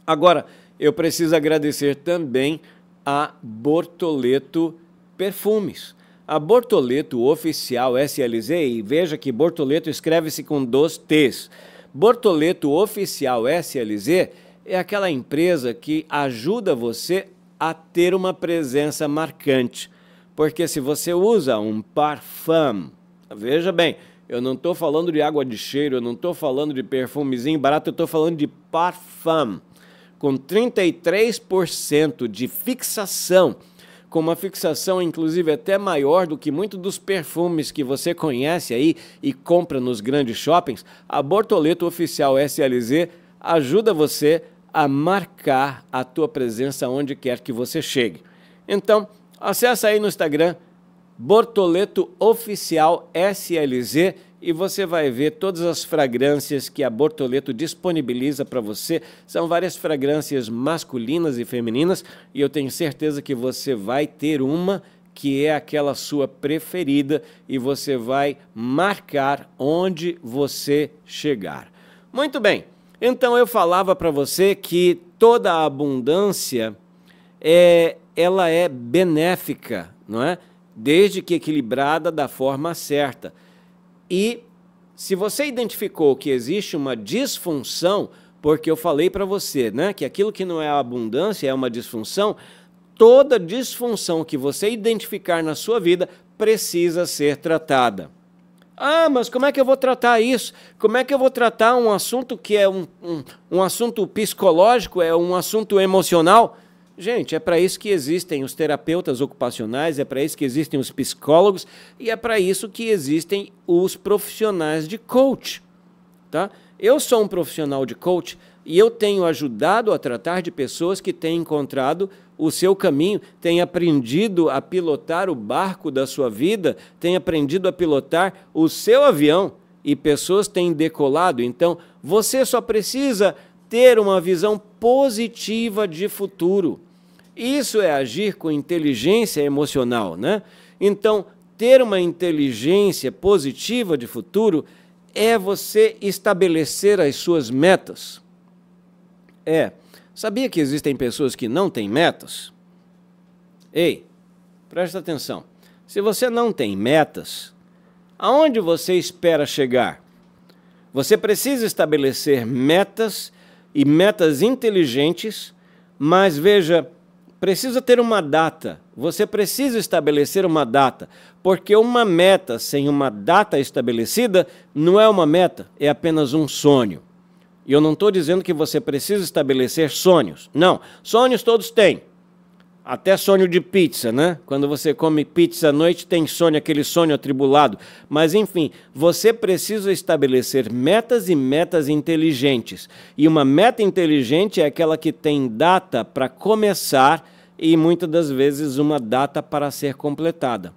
Agora, eu preciso agradecer também a Bortoleto Perfumes a Bortoleto Oficial SLZ, e veja que Bortoleto escreve-se com dois T's. Bortoleto Oficial SLZ é aquela empresa que ajuda você a ter uma presença marcante. Porque se você usa um parfum, veja bem, eu não estou falando de água de cheiro, eu não estou falando de perfumezinho barato, eu estou falando de parfum, com 33% de fixação com uma fixação inclusive até maior do que muitos dos perfumes que você conhece aí e compra nos grandes shoppings, a Bortoleto Oficial SLZ ajuda você a marcar a tua presença onde quer que você chegue. Então, acessa aí no Instagram Bortoleto Oficial SLZ e você vai ver todas as fragrâncias que a Bortoleto disponibiliza para você. São várias fragrâncias masculinas e femininas e eu tenho certeza que você vai ter uma que é aquela sua preferida e você vai marcar onde você chegar. Muito bem. Então eu falava para você que toda a abundância é ela é benéfica, não é? Desde que equilibrada da forma certa. E se você identificou que existe uma disfunção, porque eu falei para você, né, que aquilo que não é abundância é uma disfunção, toda disfunção que você identificar na sua vida precisa ser tratada. Ah, mas como é que eu vou tratar isso? Como é que eu vou tratar um assunto que é um, um, um assunto psicológico, é um assunto emocional? Gente, é para isso que existem os terapeutas ocupacionais, é para isso que existem os psicólogos e é para isso que existem os profissionais de coach, tá? Eu sou um profissional de coach e eu tenho ajudado a tratar de pessoas que têm encontrado o seu caminho, têm aprendido a pilotar o barco da sua vida, têm aprendido a pilotar o seu avião e pessoas têm decolado. Então, você só precisa ter uma visão positiva de futuro. Isso é agir com inteligência emocional, né? Então, ter uma inteligência positiva de futuro é você estabelecer as suas metas. É. Sabia que existem pessoas que não têm metas? Ei, presta atenção. Se você não tem metas, aonde você espera chegar? Você precisa estabelecer metas e metas inteligentes, mas veja, precisa ter uma data. Você precisa estabelecer uma data, porque uma meta sem uma data estabelecida não é uma meta, é apenas um sonho. E eu não estou dizendo que você precisa estabelecer sonhos. Não, sonhos todos têm. Até sonho de pizza, né? Quando você come pizza à noite, tem sonho, aquele sonho atribulado. Mas, enfim, você precisa estabelecer metas e metas inteligentes. E uma meta inteligente é aquela que tem data para começar e muitas das vezes uma data para ser completada.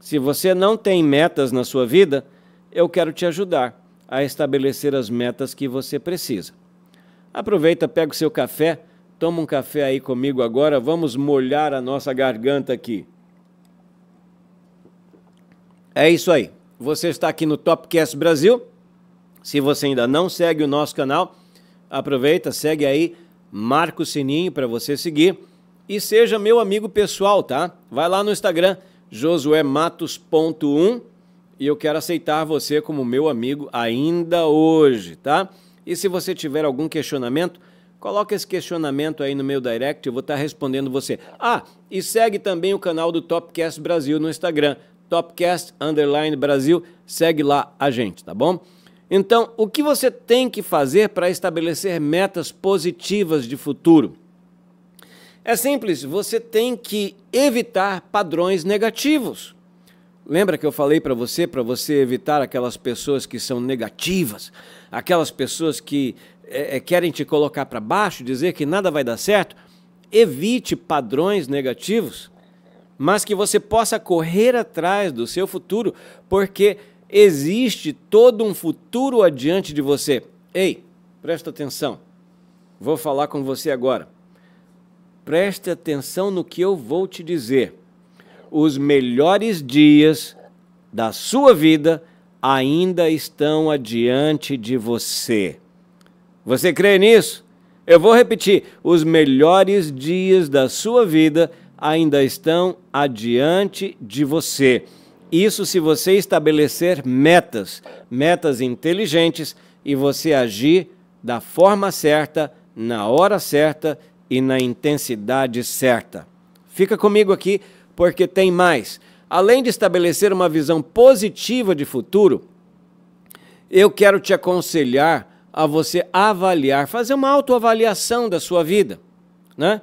Se você não tem metas na sua vida, eu quero te ajudar a estabelecer as metas que você precisa. Aproveita, pega o seu café Toma um café aí comigo agora, vamos molhar a nossa garganta aqui. É isso aí. Você está aqui no Topcast Brasil. Se você ainda não segue o nosso canal, aproveita, segue aí, marca o sininho para você seguir e seja meu amigo pessoal, tá? Vai lá no Instagram josuematos.1 e eu quero aceitar você como meu amigo ainda hoje, tá? E se você tiver algum questionamento, Coloca esse questionamento aí no meu direct, eu vou estar tá respondendo você. Ah, e segue também o canal do Topcast Brasil no Instagram, Topcast Underline Brasil, segue lá a gente, tá bom? Então, o que você tem que fazer para estabelecer metas positivas de futuro? É simples, você tem que evitar padrões negativos. Lembra que eu falei para você, para você evitar aquelas pessoas que são negativas, aquelas pessoas que é, é, querem te colocar para baixo, dizer que nada vai dar certo, evite padrões negativos, mas que você possa correr atrás do seu futuro, porque existe todo um futuro adiante de você. Ei, presta atenção. Vou falar com você agora. Preste atenção no que eu vou te dizer. Os melhores dias da sua vida ainda estão adiante de você. Você crê nisso? Eu vou repetir: os melhores dias da sua vida ainda estão adiante de você. Isso se você estabelecer metas, metas inteligentes e você agir da forma certa, na hora certa e na intensidade certa. Fica comigo aqui porque tem mais. Além de estabelecer uma visão positiva de futuro, eu quero te aconselhar a você avaliar, fazer uma autoavaliação da sua vida, né?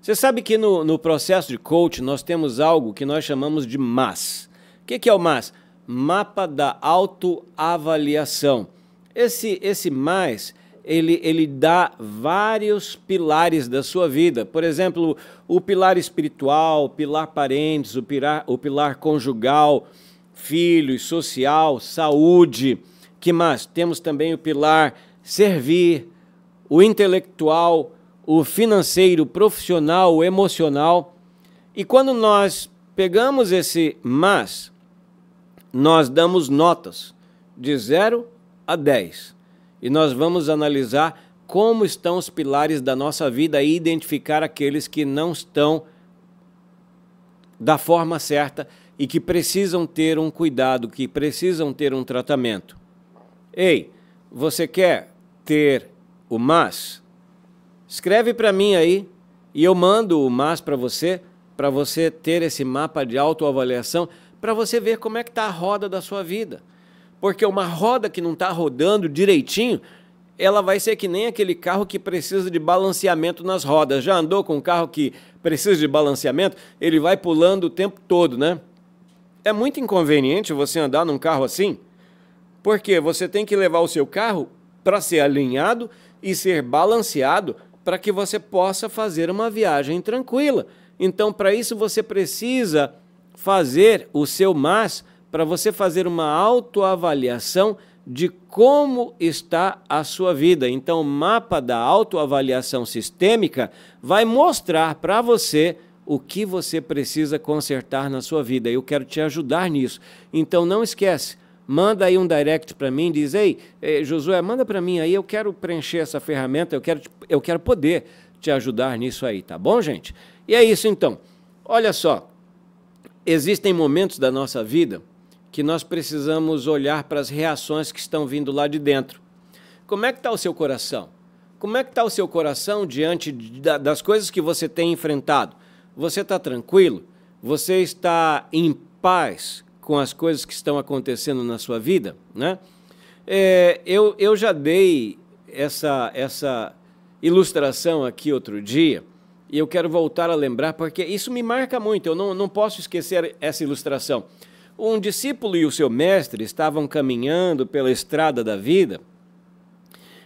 Você sabe que no, no processo de coach nós temos algo que nós chamamos de MAS. O que, que é o MAS? Mapa da autoavaliação. Esse, esse mais, ele, ele dá vários pilares da sua vida. Por exemplo, o pilar espiritual, o pilar parentes, o pilar, o pilar conjugal, filhos, social, saúde, que mais? Temos também o pilar servir, o intelectual, o financeiro, o profissional, o emocional. E quando nós pegamos esse mas, nós damos notas de 0 a 10. E nós vamos analisar como estão os pilares da nossa vida e identificar aqueles que não estão da forma certa e que precisam ter um cuidado, que precisam ter um tratamento. Ei, você quer ter o mas? Escreve para mim aí e eu mando o mas para você, para você ter esse mapa de autoavaliação, para você ver como é que está a roda da sua vida. Porque uma roda que não está rodando direitinho, ela vai ser que nem aquele carro que precisa de balanceamento nas rodas. Já andou com um carro que precisa de balanceamento? Ele vai pulando o tempo todo, né? É muito inconveniente você andar num carro assim. Porque você tem que levar o seu carro para ser alinhado e ser balanceado para que você possa fazer uma viagem tranquila. Então, para isso, você precisa fazer o seu MAS para você fazer uma autoavaliação de como está a sua vida. Então, o mapa da autoavaliação sistêmica vai mostrar para você o que você precisa consertar na sua vida. Eu quero te ajudar nisso. Então, não esquece, manda aí um direct para mim, diz, ei, eh, Josué, manda para mim aí, eu quero preencher essa ferramenta, eu quero, eu quero poder te ajudar nisso aí, tá bom, gente? E é isso então. Olha só, existem momentos da nossa vida que nós precisamos olhar para as reações que estão vindo lá de dentro. Como é que está o seu coração? Como é que está o seu coração diante das coisas que você tem enfrentado? Você está tranquilo? Você está em paz com as coisas que estão acontecendo na sua vida, né? É, eu, eu já dei essa, essa ilustração aqui outro dia e eu quero voltar a lembrar porque isso me marca muito, eu não, não posso esquecer essa ilustração. Um discípulo e o seu mestre estavam caminhando pela estrada da vida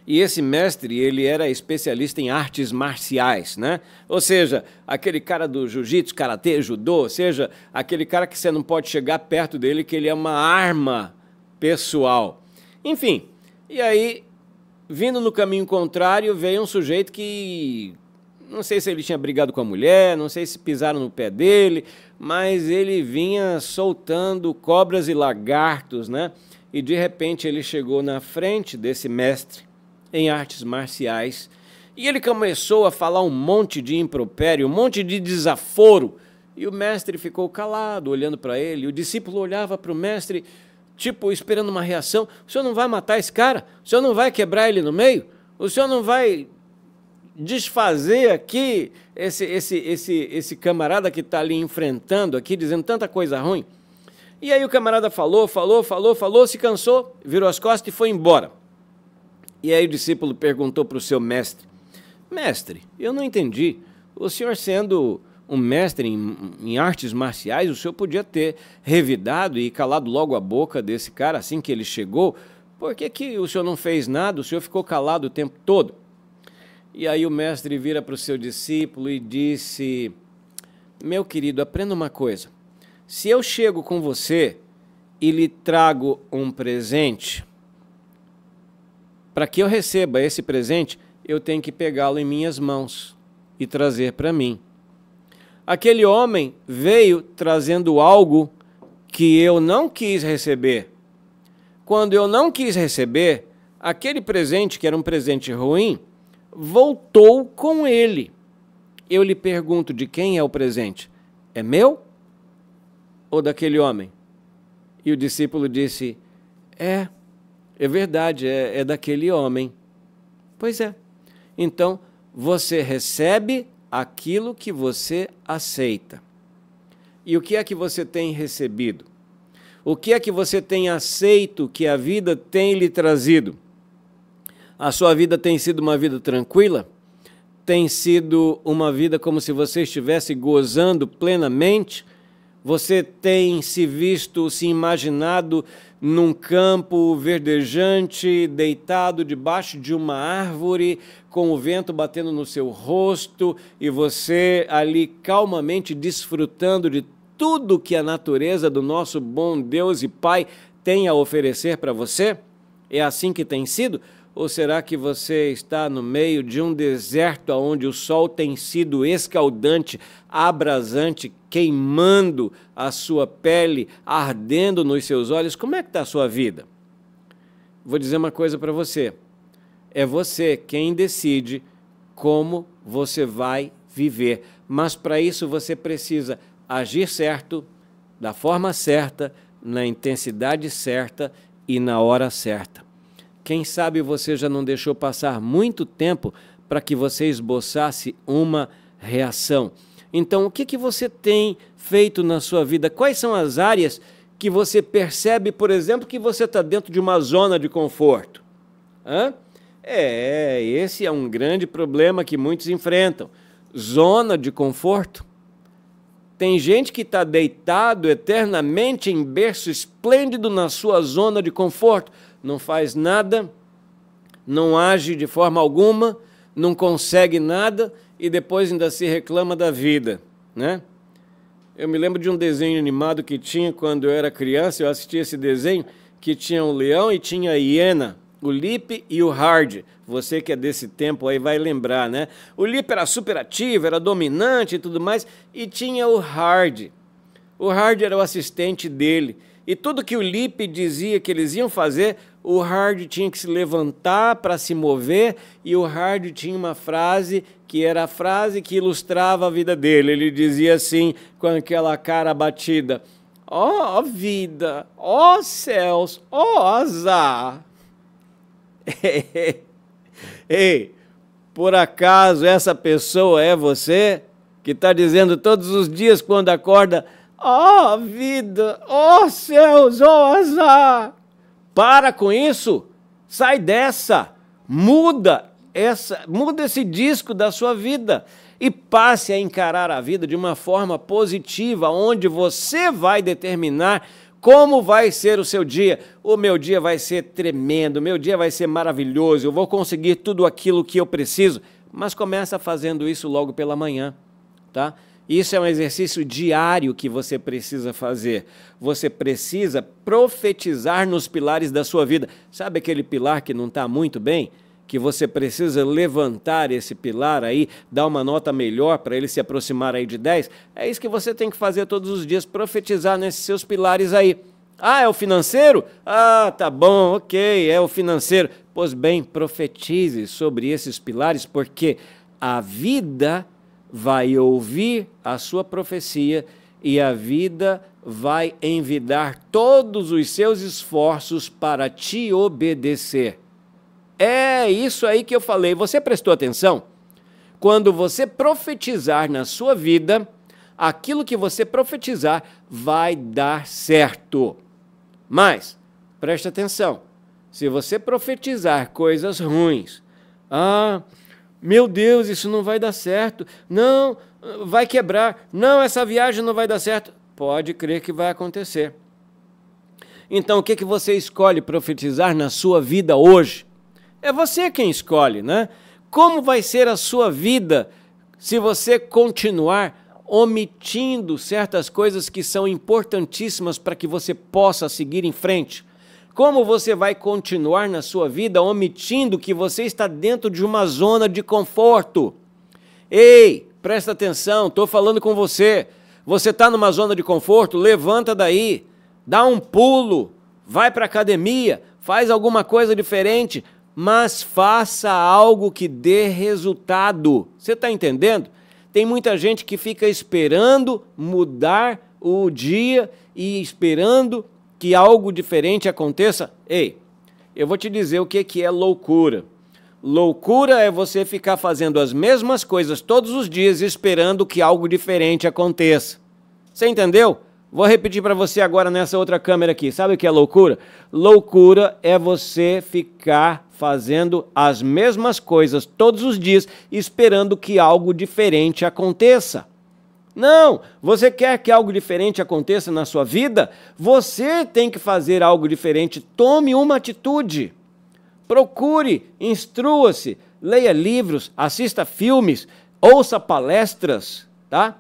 e esse mestre, ele era especialista em artes marciais, né? Ou seja, aquele cara do jiu-jitsu, karatê, judô, ou seja, aquele cara que você não pode chegar perto dele, que ele é uma arma pessoal. Enfim, e aí, vindo no caminho contrário, veio um sujeito que. Não sei se ele tinha brigado com a mulher, não sei se pisaram no pé dele, mas ele vinha soltando cobras e lagartos, né? E de repente ele chegou na frente desse mestre em artes marciais. E ele começou a falar um monte de impropério, um monte de desaforo. E o mestre ficou calado, olhando para ele. O discípulo olhava para o mestre, tipo, esperando uma reação. O senhor não vai matar esse cara? O senhor não vai quebrar ele no meio? O senhor não vai desfazer aqui esse, esse, esse, esse camarada que está ali enfrentando aqui, dizendo tanta coisa ruim? E aí o camarada falou, falou, falou, falou, se cansou, virou as costas e foi embora. E aí o discípulo perguntou para o seu mestre: Mestre, eu não entendi. O senhor, sendo um mestre em, em, artes marciais, o senhor podia ter revidado e calado logo a boca desse cara assim que ele chegou. Por que, que o senhor não fez nada? O senhor ficou calado o tempo todo? E aí o mestre vira para o seu discípulo e disse: Meu querido, aprenda uma coisa. Se eu chego com você e lhe trago um presente, para que eu receba esse presente, eu tenho que pegá-lo em minhas mãos e trazer para mim. Aquele homem veio trazendo algo que eu não quis receber. Quando eu não quis receber, aquele presente, que era um presente ruim, voltou com ele. Eu lhe pergunto de quem é o presente? É meu ou daquele homem? E o discípulo disse: É é verdade, é, é daquele homem. Pois é. Então, você recebe aquilo que você aceita. E o que é que você tem recebido? O que é que você tem aceito que a vida tem lhe trazido? A sua vida tem sido uma vida tranquila? Tem sido uma vida como se você estivesse gozando plenamente? Você tem se visto, se imaginado num campo verdejante, deitado debaixo de uma árvore, com o vento batendo no seu rosto e você ali calmamente desfrutando de tudo que a natureza do nosso bom Deus e Pai tem a oferecer para você? É assim que tem sido? Ou será que você está no meio de um deserto onde o sol tem sido escaldante, abrasante, queimando a sua pele, ardendo nos seus olhos? Como é que está a sua vida? Vou dizer uma coisa para você. É você quem decide como você vai viver. Mas para isso você precisa agir certo, da forma certa, na intensidade certa e na hora certa. Quem sabe você já não deixou passar muito tempo para que você esboçasse uma reação. Então, o que, que você tem feito na sua vida? Quais são as áreas que você percebe, por exemplo, que você está dentro de uma zona de conforto? Hã? É, esse é um grande problema que muitos enfrentam. Zona de conforto. Tem gente que está deitado eternamente em berço esplêndido na sua zona de conforto não faz nada, não age de forma alguma, não consegue nada e depois ainda se reclama da vida, né? Eu me lembro de um desenho animado que tinha quando eu era criança, eu assistia esse desenho que tinha o um leão e tinha a hiena, o Lip e o Hard. Você que é desse tempo aí vai lembrar, né? O Lip era superativo, era dominante e tudo mais, e tinha o Hard. O Hard era o assistente dele e tudo que o Lipe dizia que eles iam fazer, o Hard tinha que se levantar para se mover e o Hard tinha uma frase que era a frase que ilustrava a vida dele. Ele dizia assim, com aquela cara batida: Ó oh, vida, ó oh, céus, ó oh, azar. Ei, por acaso essa pessoa é você que está dizendo todos os dias quando acorda: Oh, vida! Oh, céus! Oh, azar! Para com isso! Sai dessa! Muda essa, muda esse disco da sua vida e passe a encarar a vida de uma forma positiva, onde você vai determinar como vai ser o seu dia. O meu dia vai ser tremendo, o meu dia vai ser maravilhoso, eu vou conseguir tudo aquilo que eu preciso. Mas começa fazendo isso logo pela manhã, tá? Isso é um exercício diário que você precisa fazer. Você precisa profetizar nos pilares da sua vida. Sabe aquele pilar que não está muito bem? Que você precisa levantar esse pilar aí, dar uma nota melhor para ele se aproximar aí de 10? É isso que você tem que fazer todos os dias, profetizar nesses seus pilares aí. Ah, é o financeiro? Ah, tá bom, ok, é o financeiro. Pois bem, profetize sobre esses pilares, porque a vida vai ouvir a sua profecia e a vida vai envidar todos os seus esforços para te obedecer. É isso aí que eu falei. Você prestou atenção? Quando você profetizar na sua vida, aquilo que você profetizar vai dar certo. Mas, preste atenção: se você profetizar coisas ruins, ah, meu Deus, isso não vai dar certo. Não, vai quebrar. Não, essa viagem não vai dar certo. Pode crer que vai acontecer. Então, o que, é que você escolhe profetizar na sua vida hoje? É você quem escolhe, né? Como vai ser a sua vida se você continuar omitindo certas coisas que são importantíssimas para que você possa seguir em frente? Como você vai continuar na sua vida omitindo que você está dentro de uma zona de conforto? Ei, presta atenção, estou falando com você. Você está numa zona de conforto? Levanta daí, dá um pulo, vai para a academia, faz alguma coisa diferente, mas faça algo que dê resultado. Você está entendendo? Tem muita gente que fica esperando mudar o dia e esperando que algo diferente aconteça, ei, eu vou te dizer o que, que é loucura. Loucura é você ficar fazendo as mesmas coisas todos os dias esperando que algo diferente aconteça. Você entendeu? Vou repetir para você agora nessa outra câmera aqui. Sabe o que é loucura? Loucura é você ficar fazendo as mesmas coisas todos os dias esperando que algo diferente aconteça. Não, você quer que algo diferente aconteça na sua vida? Você tem que fazer algo diferente. Tome uma atitude. Procure, instrua-se, leia livros, assista filmes, ouça palestras, tá?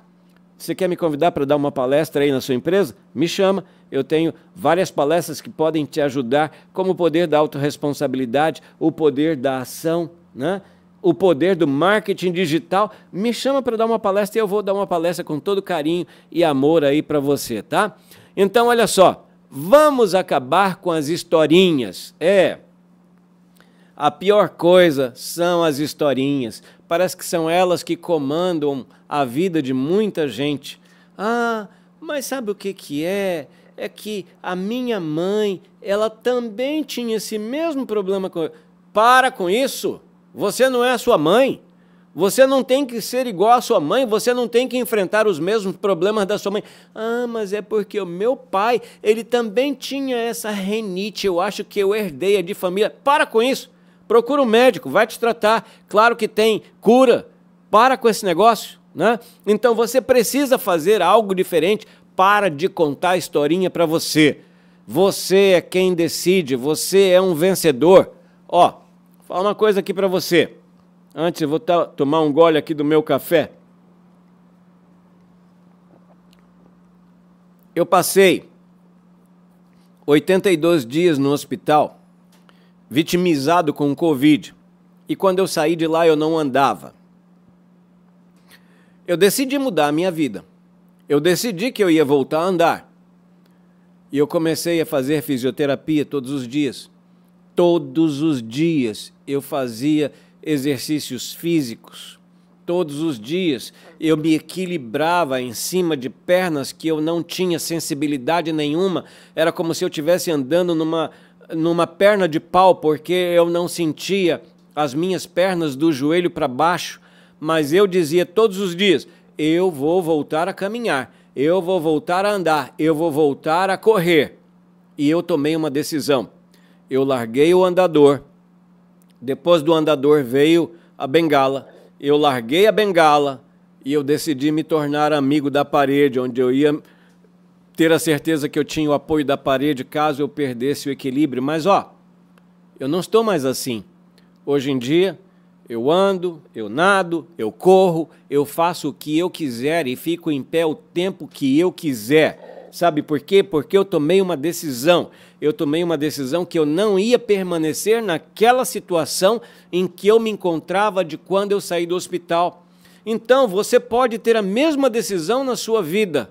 Você quer me convidar para dar uma palestra aí na sua empresa? Me chama. Eu tenho várias palestras que podem te ajudar, como o poder da autorresponsabilidade, o poder da ação, né? o poder do marketing digital, me chama para dar uma palestra e eu vou dar uma palestra com todo carinho e amor aí para você, tá? Então, olha só, vamos acabar com as historinhas. É. A pior coisa são as historinhas. Parece que são elas que comandam a vida de muita gente. Ah, mas sabe o que, que é? É que a minha mãe, ela também tinha esse mesmo problema com. Para com isso! Você não é a sua mãe. Você não tem que ser igual à sua mãe, você não tem que enfrentar os mesmos problemas da sua mãe. Ah, mas é porque o meu pai, ele também tinha essa renite, eu acho que eu herdei de família. Para com isso. Procura um médico, vai te tratar. Claro que tem cura. Para com esse negócio, né? Então você precisa fazer algo diferente. Para de contar a historinha para você. Você é quem decide, você é um vencedor. Ó, falar uma coisa aqui para você. Antes eu vou tomar um gole aqui do meu café. Eu passei 82 dias no hospital, vitimizado com o Covid. E quando eu saí de lá, eu não andava. Eu decidi mudar a minha vida. Eu decidi que eu ia voltar a andar. E eu comecei a fazer fisioterapia todos os dias. Todos os dias eu fazia exercícios físicos. Todos os dias eu me equilibrava em cima de pernas que eu não tinha sensibilidade nenhuma. Era como se eu estivesse andando numa, numa perna de pau, porque eu não sentia as minhas pernas do joelho para baixo. Mas eu dizia todos os dias: eu vou voltar a caminhar, eu vou voltar a andar, eu vou voltar a correr. E eu tomei uma decisão eu larguei o andador. Depois do andador veio a bengala. Eu larguei a bengala e eu decidi me tornar amigo da parede, onde eu ia ter a certeza que eu tinha o apoio da parede caso eu perdesse o equilíbrio. Mas ó, eu não estou mais assim. Hoje em dia, eu ando, eu nado, eu corro, eu faço o que eu quiser e fico em pé o tempo que eu quiser. Sabe por quê? Porque eu tomei uma decisão eu tomei uma decisão que eu não ia permanecer naquela situação em que eu me encontrava de quando eu saí do hospital. Então, você pode ter a mesma decisão na sua vida.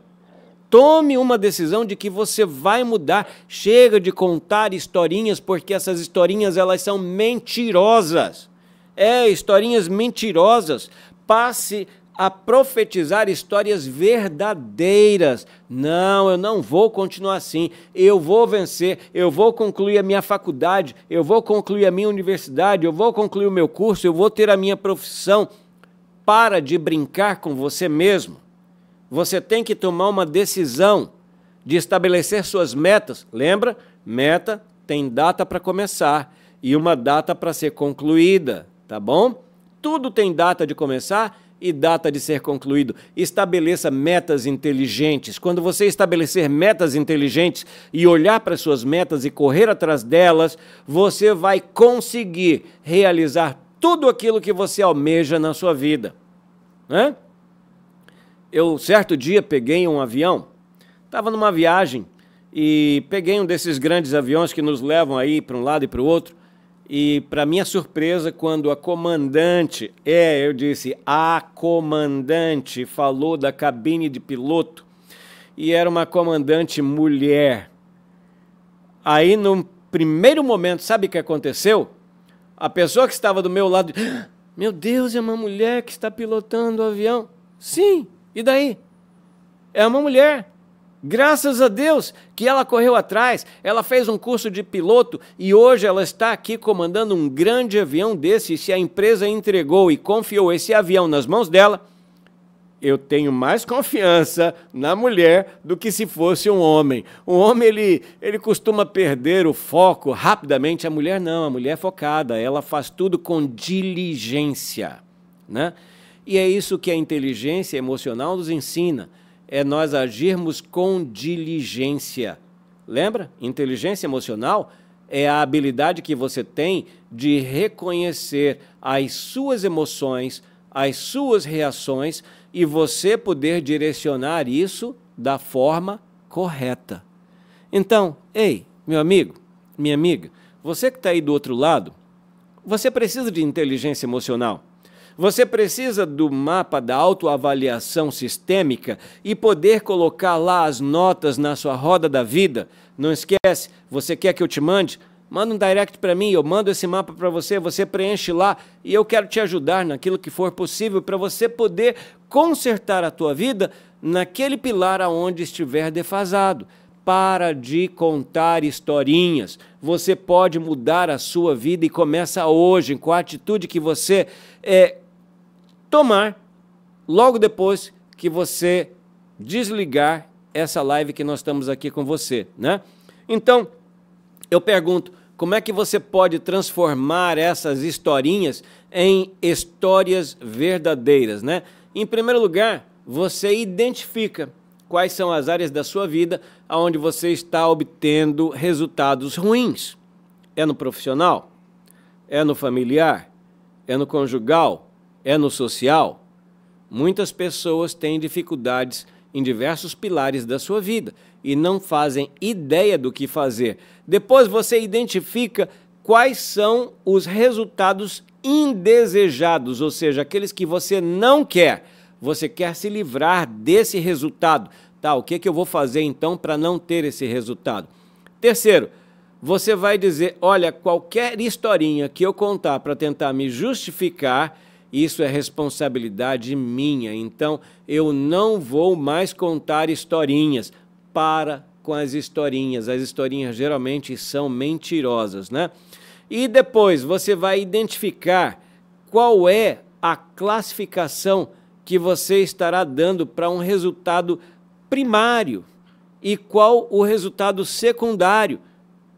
Tome uma decisão de que você vai mudar. Chega de contar historinhas, porque essas historinhas elas são mentirosas. É, historinhas mentirosas. Passe a profetizar histórias verdadeiras. Não, eu não vou continuar assim. Eu vou vencer, eu vou concluir a minha faculdade, eu vou concluir a minha universidade, eu vou concluir o meu curso, eu vou ter a minha profissão. Para de brincar com você mesmo. Você tem que tomar uma decisão de estabelecer suas metas. Lembra? Meta tem data para começar e uma data para ser concluída, tá bom? Tudo tem data de começar e data de ser concluído. Estabeleça metas inteligentes. Quando você estabelecer metas inteligentes e olhar para suas metas e correr atrás delas, você vai conseguir realizar tudo aquilo que você almeja na sua vida. Né? Eu, certo dia, peguei um avião, estava numa viagem e peguei um desses grandes aviões que nos levam aí para um lado e para o outro e, para minha surpresa, quando a comandante, é, eu disse, a comandante falou da cabine de piloto, e era uma comandante mulher. Aí, no primeiro momento, sabe o que aconteceu? A pessoa que estava do meu lado, ah, meu Deus, é uma mulher que está pilotando o avião. Sim, e daí? É uma mulher. Graças a Deus que ela correu atrás, ela fez um curso de piloto e hoje ela está aqui comandando um grande avião desse. E se a empresa entregou e confiou esse avião nas mãos dela, eu tenho mais confiança na mulher do que se fosse um homem. O homem ele, ele costuma perder o foco rapidamente, a mulher não, a mulher é focada, ela faz tudo com diligência, né? E é isso que a inteligência emocional nos ensina é nós agirmos com diligência. Lembra? Inteligência emocional é a habilidade que você tem de reconhecer as suas emoções, as suas reações e você poder direcionar isso da forma correta. Então, ei, meu amigo, minha amiga, você que está aí do outro lado, você precisa de inteligência emocional. Você precisa do mapa da autoavaliação sistêmica e poder colocar lá as notas na sua roda da vida. Não esquece, você quer que eu te mande? Manda um direct para mim, eu mando esse mapa para você, você preenche lá e eu quero te ajudar naquilo que for possível para você poder consertar a tua vida naquele pilar aonde estiver defasado. Para de contar historinhas. Você pode mudar a sua vida e começa hoje com a atitude que você é, tomar logo depois que você desligar essa live que nós estamos aqui com você, né? Então, eu pergunto, como é que você pode transformar essas historinhas em histórias verdadeiras, né? Em primeiro lugar, você identifica quais são as áreas da sua vida onde você está obtendo resultados ruins. É no profissional? É no familiar? É no conjugal? é no social, muitas pessoas têm dificuldades em diversos pilares da sua vida e não fazem ideia do que fazer. Depois você identifica quais são os resultados indesejados, ou seja, aqueles que você não quer. Você quer se livrar desse resultado. Tá, o que, é que eu vou fazer então para não ter esse resultado? Terceiro, você vai dizer: olha, qualquer historinha que eu contar para tentar me justificar, isso é responsabilidade minha. Então eu não vou mais contar historinhas. Para com as historinhas. As historinhas geralmente são mentirosas, né? E depois você vai identificar qual é a classificação que você estará dando para um resultado primário e qual o resultado secundário.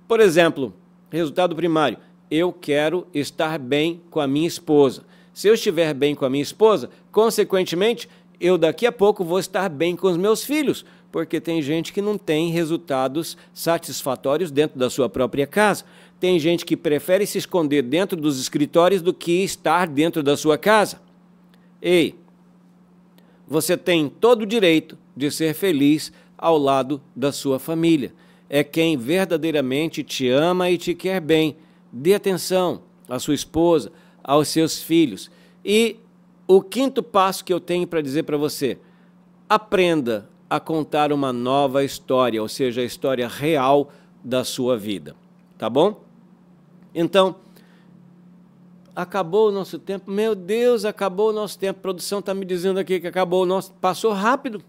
Por exemplo, resultado primário: eu quero estar bem com a minha esposa. Se eu estiver bem com a minha esposa, consequentemente, eu daqui a pouco vou estar bem com os meus filhos, porque tem gente que não tem resultados satisfatórios dentro da sua própria casa. Tem gente que prefere se esconder dentro dos escritórios do que estar dentro da sua casa. Ei, você tem todo o direito de ser feliz ao lado da sua família. É quem verdadeiramente te ama e te quer bem. Dê atenção à sua esposa, aos seus filhos. E o quinto passo que eu tenho para dizer para você: aprenda a contar uma nova história, ou seja, a história real da sua vida. Tá bom? Então, acabou o nosso tempo. Meu Deus, acabou o nosso tempo. A produção está me dizendo aqui que acabou o nosso. Passou rápido.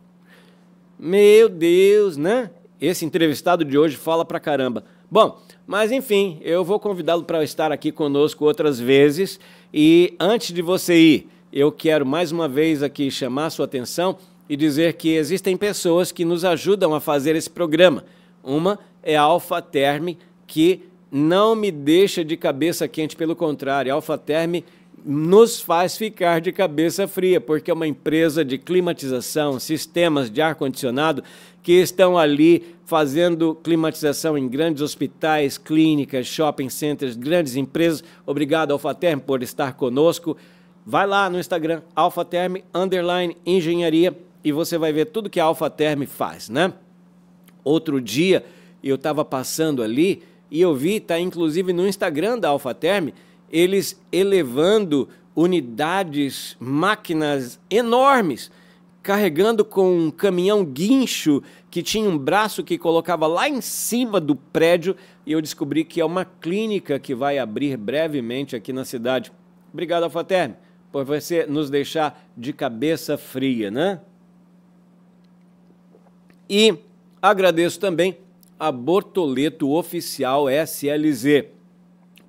Meu Deus, né? Esse entrevistado de hoje fala pra caramba. Bom, mas enfim, eu vou convidá-lo para estar aqui conosco outras vezes. E antes de você ir, eu quero mais uma vez aqui chamar sua atenção e dizer que existem pessoas que nos ajudam a fazer esse programa. Uma é a Alfa Term, que não me deixa de cabeça quente, pelo contrário, a Alfa Term nos faz ficar de cabeça fria, porque é uma empresa de climatização, sistemas de ar-condicionado que estão ali fazendo climatização em grandes hospitais, clínicas, shopping centers, grandes empresas. Obrigado, Alfaterm, por estar conosco. Vai lá no Instagram, Alfaterm, underline, engenharia, e você vai ver tudo que a Alfaterm faz, né? Outro dia, eu estava passando ali e eu vi, tá inclusive no Instagram da Alfaterm, eles elevando unidades, máquinas enormes carregando com um caminhão guincho que tinha um braço que colocava lá em cima do prédio e eu descobri que é uma clínica que vai abrir brevemente aqui na cidade. Obrigado, Alfaterme, por você nos deixar de cabeça fria, né? E agradeço também a Bortoleto Oficial SLZ.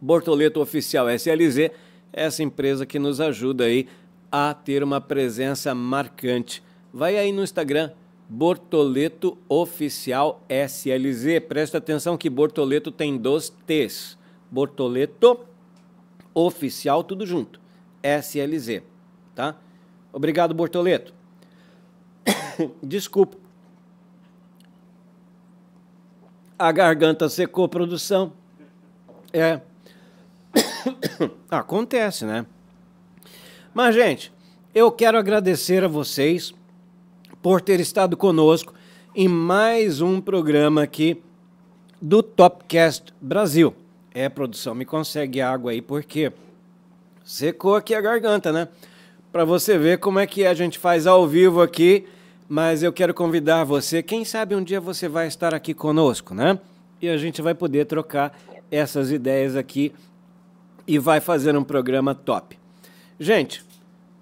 Bortoleto Oficial SLZ é essa empresa que nos ajuda aí a ter uma presença marcante. Vai aí no Instagram, Bortoleto Oficial SLZ. Presta atenção que Bortoleto tem dois T's. Bortoleto Oficial, tudo junto. SLZ, tá? Obrigado, Bortoleto. Desculpa. A garganta secou, produção. É. Ah, acontece, né? Mas, gente, eu quero agradecer a vocês por ter estado conosco em mais um programa aqui do Topcast Brasil. É, produção, me consegue água aí, porque secou aqui a garganta, né? Para você ver como é que a gente faz ao vivo aqui, mas eu quero convidar você, quem sabe um dia você vai estar aqui conosco, né? E a gente vai poder trocar essas ideias aqui e vai fazer um programa top. Gente,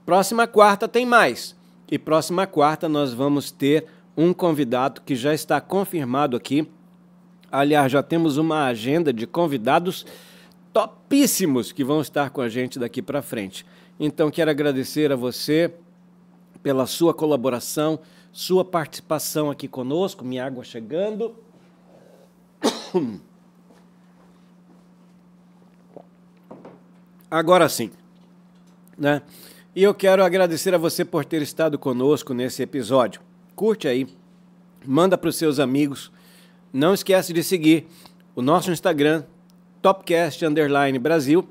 próxima quarta tem mais. E próxima quarta nós vamos ter um convidado que já está confirmado aqui. Aliás, já temos uma agenda de convidados topíssimos que vão estar com a gente daqui para frente. Então, quero agradecer a você pela sua colaboração, sua participação aqui conosco. Minha água chegando. Agora sim né? E eu quero agradecer a você por ter estado conosco nesse episódio. Curte aí, manda para os seus amigos. Não esquece de seguir o nosso Instagram, Topcast Underline Brasil.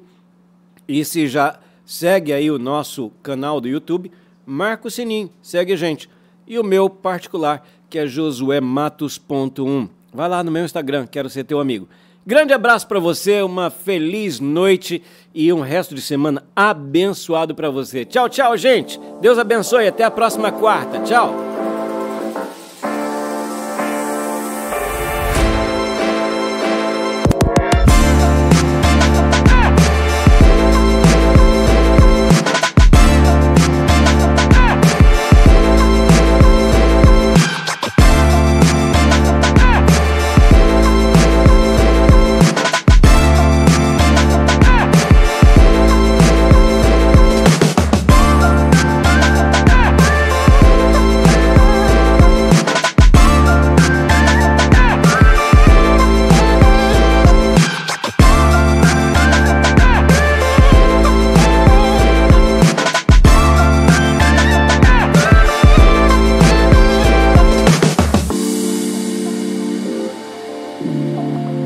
E se já segue aí o nosso canal do YouTube, marca o sininho, segue a gente. E o meu particular, que é josuematos.1. Vai lá no meu Instagram, quero ser teu amigo. Grande abraço para você, uma feliz noite e um resto de semana abençoado para você. Tchau, tchau, gente. Deus abençoe. Até a próxima quarta. Tchau.